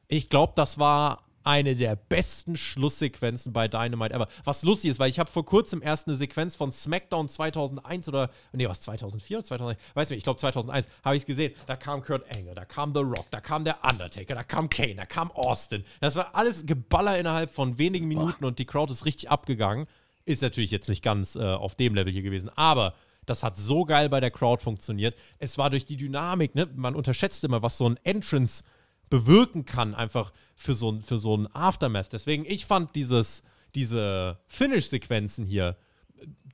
Ich glaube, das war eine der besten Schlusssequenzen bei Dynamite ever. Was lustig ist, weil ich habe vor kurzem erst eine Sequenz von SmackDown 2001 oder nee, was 2004 oder 2001, weiß nicht, ich glaube 2001 habe ich gesehen. Da kam Kurt Angle, da kam The Rock, da kam der Undertaker, da kam Kane, da kam Austin. Das war alles Geballer innerhalb von wenigen Minuten und die Crowd ist richtig abgegangen. Ist natürlich jetzt nicht ganz äh, auf dem Level hier gewesen, aber das hat so geil bei der Crowd funktioniert. Es war durch die Dynamik, ne? Man unterschätzt immer, was so ein Entrance bewirken kann, einfach für so, ein, für so ein Aftermath. Deswegen, ich fand dieses, diese Finish-Sequenzen hier,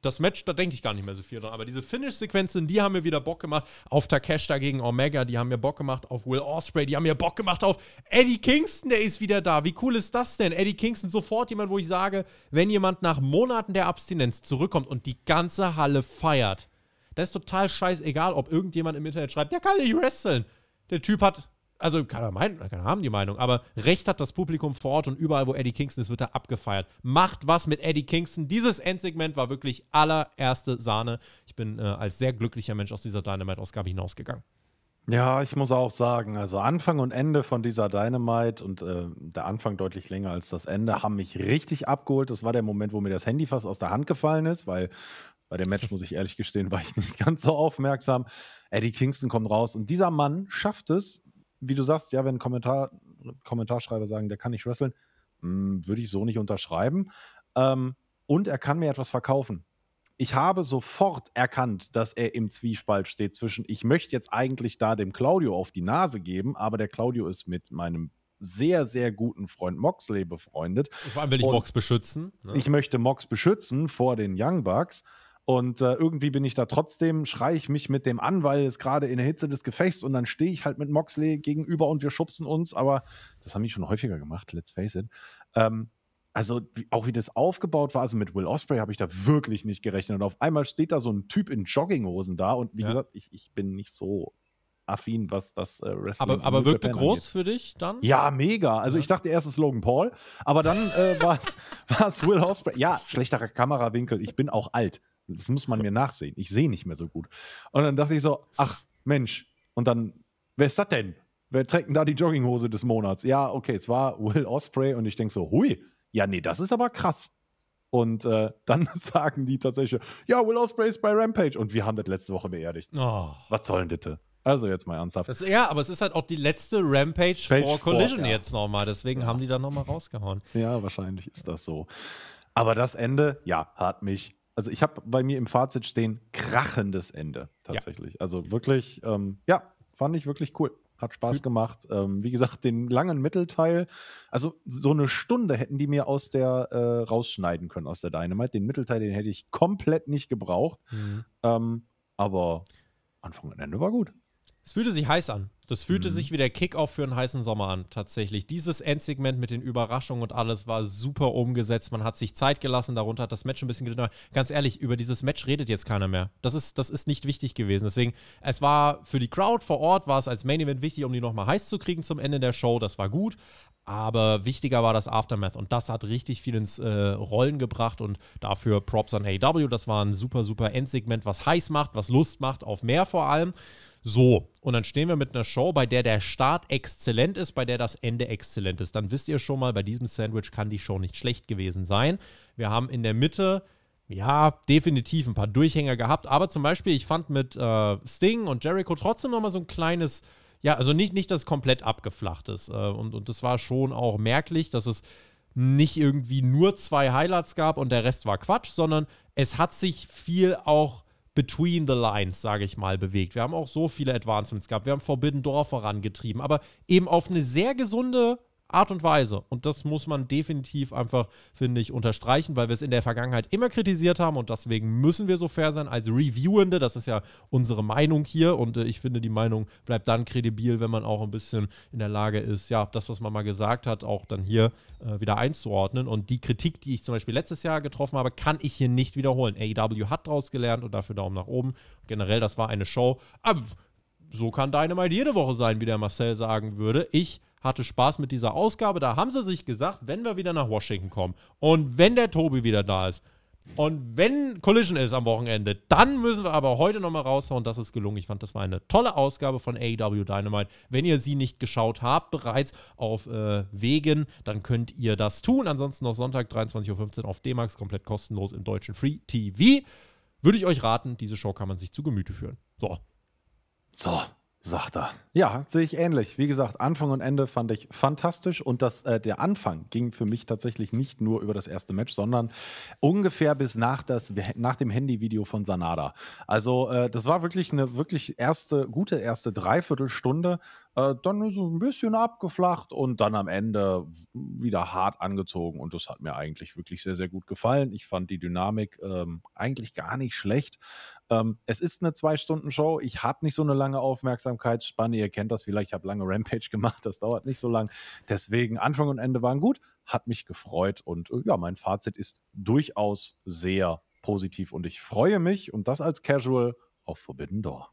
das Match, da denke ich gar nicht mehr so viel dran, aber diese Finish-Sequenzen, die haben mir wieder Bock gemacht auf Takeshita gegen Omega, die haben mir Bock gemacht auf Will Osprey, die haben mir Bock gemacht auf Eddie Kingston, der ist wieder da. Wie cool ist das denn? Eddie Kingston sofort jemand, wo ich sage, wenn jemand nach Monaten der Abstinenz zurückkommt und die ganze Halle feiert, das ist total scheißegal, ob irgendjemand im Internet schreibt, der kann nicht wresteln. Der Typ hat also keiner, mein, keiner haben die Meinung, aber recht hat das Publikum vor Ort und überall, wo Eddie Kingston ist, wird er abgefeiert. Macht was mit Eddie Kingston. Dieses Endsegment war wirklich allererste Sahne. Ich bin äh, als sehr glücklicher Mensch aus dieser Dynamite-Ausgabe hinausgegangen. Ja, ich muss auch sagen, also Anfang und Ende von dieser Dynamite und äh, der Anfang deutlich länger als das Ende haben mich richtig abgeholt. Das war der Moment, wo mir das Handy fast aus der Hand gefallen ist, weil bei dem Match, muss ich ehrlich gestehen, war ich nicht ganz so aufmerksam. Eddie Kingston kommt raus und dieser Mann schafft es, wie du sagst, ja, wenn Kommentar, Kommentarschreiber sagen, der kann nicht wresteln, hm, würde ich so nicht unterschreiben. Ähm, und er kann mir etwas verkaufen. Ich habe sofort erkannt, dass er im Zwiespalt steht zwischen, ich möchte jetzt eigentlich da dem Claudio auf die Nase geben, aber der Claudio ist mit meinem sehr, sehr guten Freund Moxley befreundet. Vor allem will ich Mox beschützen. Ne? Ich möchte Mox beschützen vor den Young Bucks. Und äh, irgendwie bin ich da trotzdem, schreie ich mich mit dem an, weil es gerade in der Hitze des Gefechts und dann stehe ich halt mit Moxley gegenüber und wir schubsen uns. Aber das haben die schon häufiger gemacht, let's face it. Ähm, also wie, auch wie das aufgebaut war, also mit Will Osprey habe ich da wirklich nicht gerechnet. Und auf einmal steht da so ein Typ in Jogginghosen da. Und wie ja. gesagt, ich, ich bin nicht so affin, was das äh, Wrestling Aber, aber wirkte groß angeht. für dich dann? Ja, mega. Also ja. ich dachte erst ist Logan Paul, aber dann äh, war es Will Osprey. Ja, schlechterer Kamerawinkel. Ich bin auch alt. Das muss man mir nachsehen. Ich sehe nicht mehr so gut. Und dann dachte ich so, ach Mensch. Und dann, wer ist das denn? Wer trägt denn da die Jogginghose des Monats? Ja, okay, es war Will Osprey und ich denke so, hui, ja, nee, das ist aber krass. Und äh, dann sagen die tatsächlich, ja, Will Osprey ist bei Rampage. Und wir haben das letzte Woche beerdigt. Oh. Was soll denn bitte? Also jetzt mal ernsthaft. Das, ja, aber es ist halt auch die letzte Rampage Page vor Collision vor, ja. jetzt nochmal. Deswegen ja. haben die da nochmal rausgehauen. Ja, wahrscheinlich ist das so. Aber das Ende, ja, hat mich also ich habe bei mir im Fazit stehen, krachendes Ende tatsächlich. Ja. Also wirklich, ähm, ja, fand ich wirklich cool. Hat Spaß gemacht. Ähm, wie gesagt, den langen Mittelteil, also so eine Stunde hätten die mir aus der äh, rausschneiden können aus der Dynamite. Den Mittelteil, den hätte ich komplett nicht gebraucht. Mhm. Ähm, aber Anfang und Ende war gut. Es fühlte sich heiß an. Das fühlte mhm. sich wie der Kickoff für einen heißen Sommer an, tatsächlich. Dieses Endsegment mit den Überraschungen und alles war super umgesetzt. Man hat sich Zeit gelassen, darunter hat das Match ein bisschen gedauert. Ganz ehrlich, über dieses Match redet jetzt keiner mehr. Das ist, das ist nicht wichtig gewesen. Deswegen, es war für die Crowd vor Ort, war es als Main Event wichtig, um die nochmal heiß zu kriegen zum Ende der Show. Das war gut. Aber wichtiger war das Aftermath und das hat richtig viel ins äh, Rollen gebracht und dafür Props an AW. Das war ein super, super Endsegment, was heiß macht, was Lust macht auf mehr vor allem. So, und dann stehen wir mit einer Show, bei der der Start exzellent ist, bei der das Ende exzellent ist. Dann wisst ihr schon mal, bei diesem Sandwich kann die Show nicht schlecht gewesen sein. Wir haben in der Mitte, ja, definitiv ein paar Durchhänger gehabt, aber zum Beispiel, ich fand mit äh, Sting und Jericho trotzdem nochmal so ein kleines. Ja, also nicht, nicht, dass es komplett abgeflacht ist. Äh, und, und das war schon auch merklich, dass es nicht irgendwie nur zwei Highlights gab und der Rest war Quatsch, sondern es hat sich viel auch between the lines, sage ich mal, bewegt. Wir haben auch so viele Advancements gehabt. Wir haben Forbidden Door vorangetrieben, aber eben auf eine sehr gesunde Art und Weise. Und das muss man definitiv einfach, finde ich, unterstreichen, weil wir es in der Vergangenheit immer kritisiert haben und deswegen müssen wir so fair sein als Reviewende. Das ist ja unsere Meinung hier und äh, ich finde, die Meinung bleibt dann kredibil, wenn man auch ein bisschen in der Lage ist, ja, das, was man mal gesagt hat, auch dann hier äh, wieder einzuordnen. Und die Kritik, die ich zum Beispiel letztes Jahr getroffen habe, kann ich hier nicht wiederholen. AEW hat daraus gelernt und dafür Daumen nach oben. Generell, das war eine Show. Aber so kann Dynamite jede Woche sein, wie der Marcel sagen würde. Ich hatte Spaß mit dieser Ausgabe. Da haben sie sich gesagt, wenn wir wieder nach Washington kommen und wenn der Tobi wieder da ist und wenn Collision ist am Wochenende, dann müssen wir aber heute nochmal raushauen. Das ist gelungen. Ich fand, das war eine tolle Ausgabe von AEW Dynamite. Wenn ihr sie nicht geschaut habt bereits auf äh, Wegen, dann könnt ihr das tun. Ansonsten noch Sonntag 23.15 Uhr auf D-Max, komplett kostenlos im deutschen Free TV. Würde ich euch raten, diese Show kann man sich zu Gemüte führen. So. So sagt er. Ja, sehe ich ähnlich. Wie gesagt, Anfang und Ende fand ich fantastisch und das, äh, der Anfang ging für mich tatsächlich nicht nur über das erste Match, sondern ungefähr bis nach, das, nach dem Handyvideo von Sanada. Also äh, das war wirklich eine wirklich erste, gute erste Dreiviertelstunde, äh, dann so ein bisschen abgeflacht und dann am Ende wieder hart angezogen. Und das hat mir eigentlich wirklich sehr, sehr gut gefallen. Ich fand die Dynamik ähm, eigentlich gar nicht schlecht. Ähm, es ist eine Zwei-Stunden-Show. Ich habe nicht so eine lange Aufmerksamkeitsspanne. Ihr kennt das vielleicht. Ich habe lange Rampage gemacht. Das dauert nicht so lang. Deswegen Anfang und Ende waren gut. Hat mich gefreut. Und äh, ja, mein Fazit ist durchaus sehr positiv. Und ich freue mich, und das als Casual, auf Forbidden Door.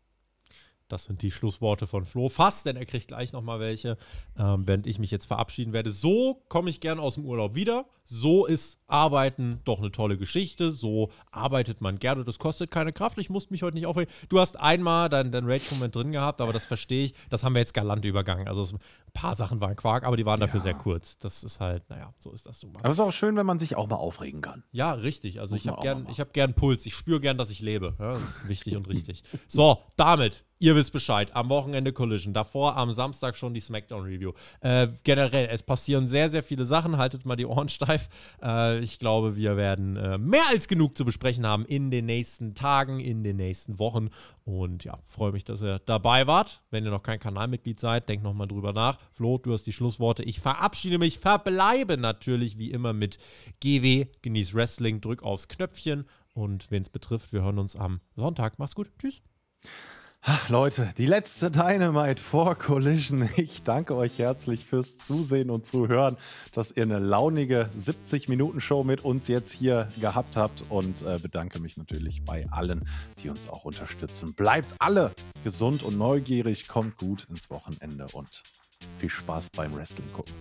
Das sind die Schlussworte von Flo. Fast, denn er kriegt gleich nochmal welche, ähm, während ich mich jetzt verabschieden werde. So komme ich gern aus dem Urlaub wieder. So ist Arbeiten doch eine tolle Geschichte. So arbeitet man gerne. Das kostet keine Kraft. Ich musste mich heute nicht aufregen. Du hast einmal deinen dein Rage-Moment drin gehabt, aber das verstehe ich. Das haben wir jetzt galant übergangen. Also es, ein paar Sachen waren Quark, aber die waren dafür ja. sehr kurz. Das ist halt, naja, so ist das so. Aber es ist auch schön, wenn man sich auch mal aufregen kann. Ja, richtig. Also Muss ich habe gern, hab gern Puls. Ich spüre gern, dass ich lebe. Ja, das ist wichtig und richtig. So, damit Ihr wisst Bescheid. Am Wochenende Collision. Davor am Samstag schon die SmackDown Review. Äh, generell, es passieren sehr, sehr viele Sachen. Haltet mal die Ohren steif. Äh, ich glaube, wir werden äh, mehr als genug zu besprechen haben in den nächsten Tagen, in den nächsten Wochen. Und ja, freue mich, dass ihr dabei wart. Wenn ihr noch kein Kanalmitglied seid, denkt nochmal drüber nach. Flo, du hast die Schlussworte. Ich verabschiede mich, verbleibe natürlich wie immer mit GW. Genieß Wrestling, drück aufs Knöpfchen. Und wenn es betrifft, wir hören uns am Sonntag. Mach's gut. Tschüss. Ach Leute, die letzte Dynamite vor Collision. Ich danke euch herzlich fürs Zusehen und Zuhören, dass ihr eine launige 70-Minuten-Show mit uns jetzt hier gehabt habt und äh, bedanke mich natürlich bei allen, die uns auch unterstützen. Bleibt alle gesund und neugierig, kommt gut ins Wochenende und viel Spaß beim Wrestling gucken.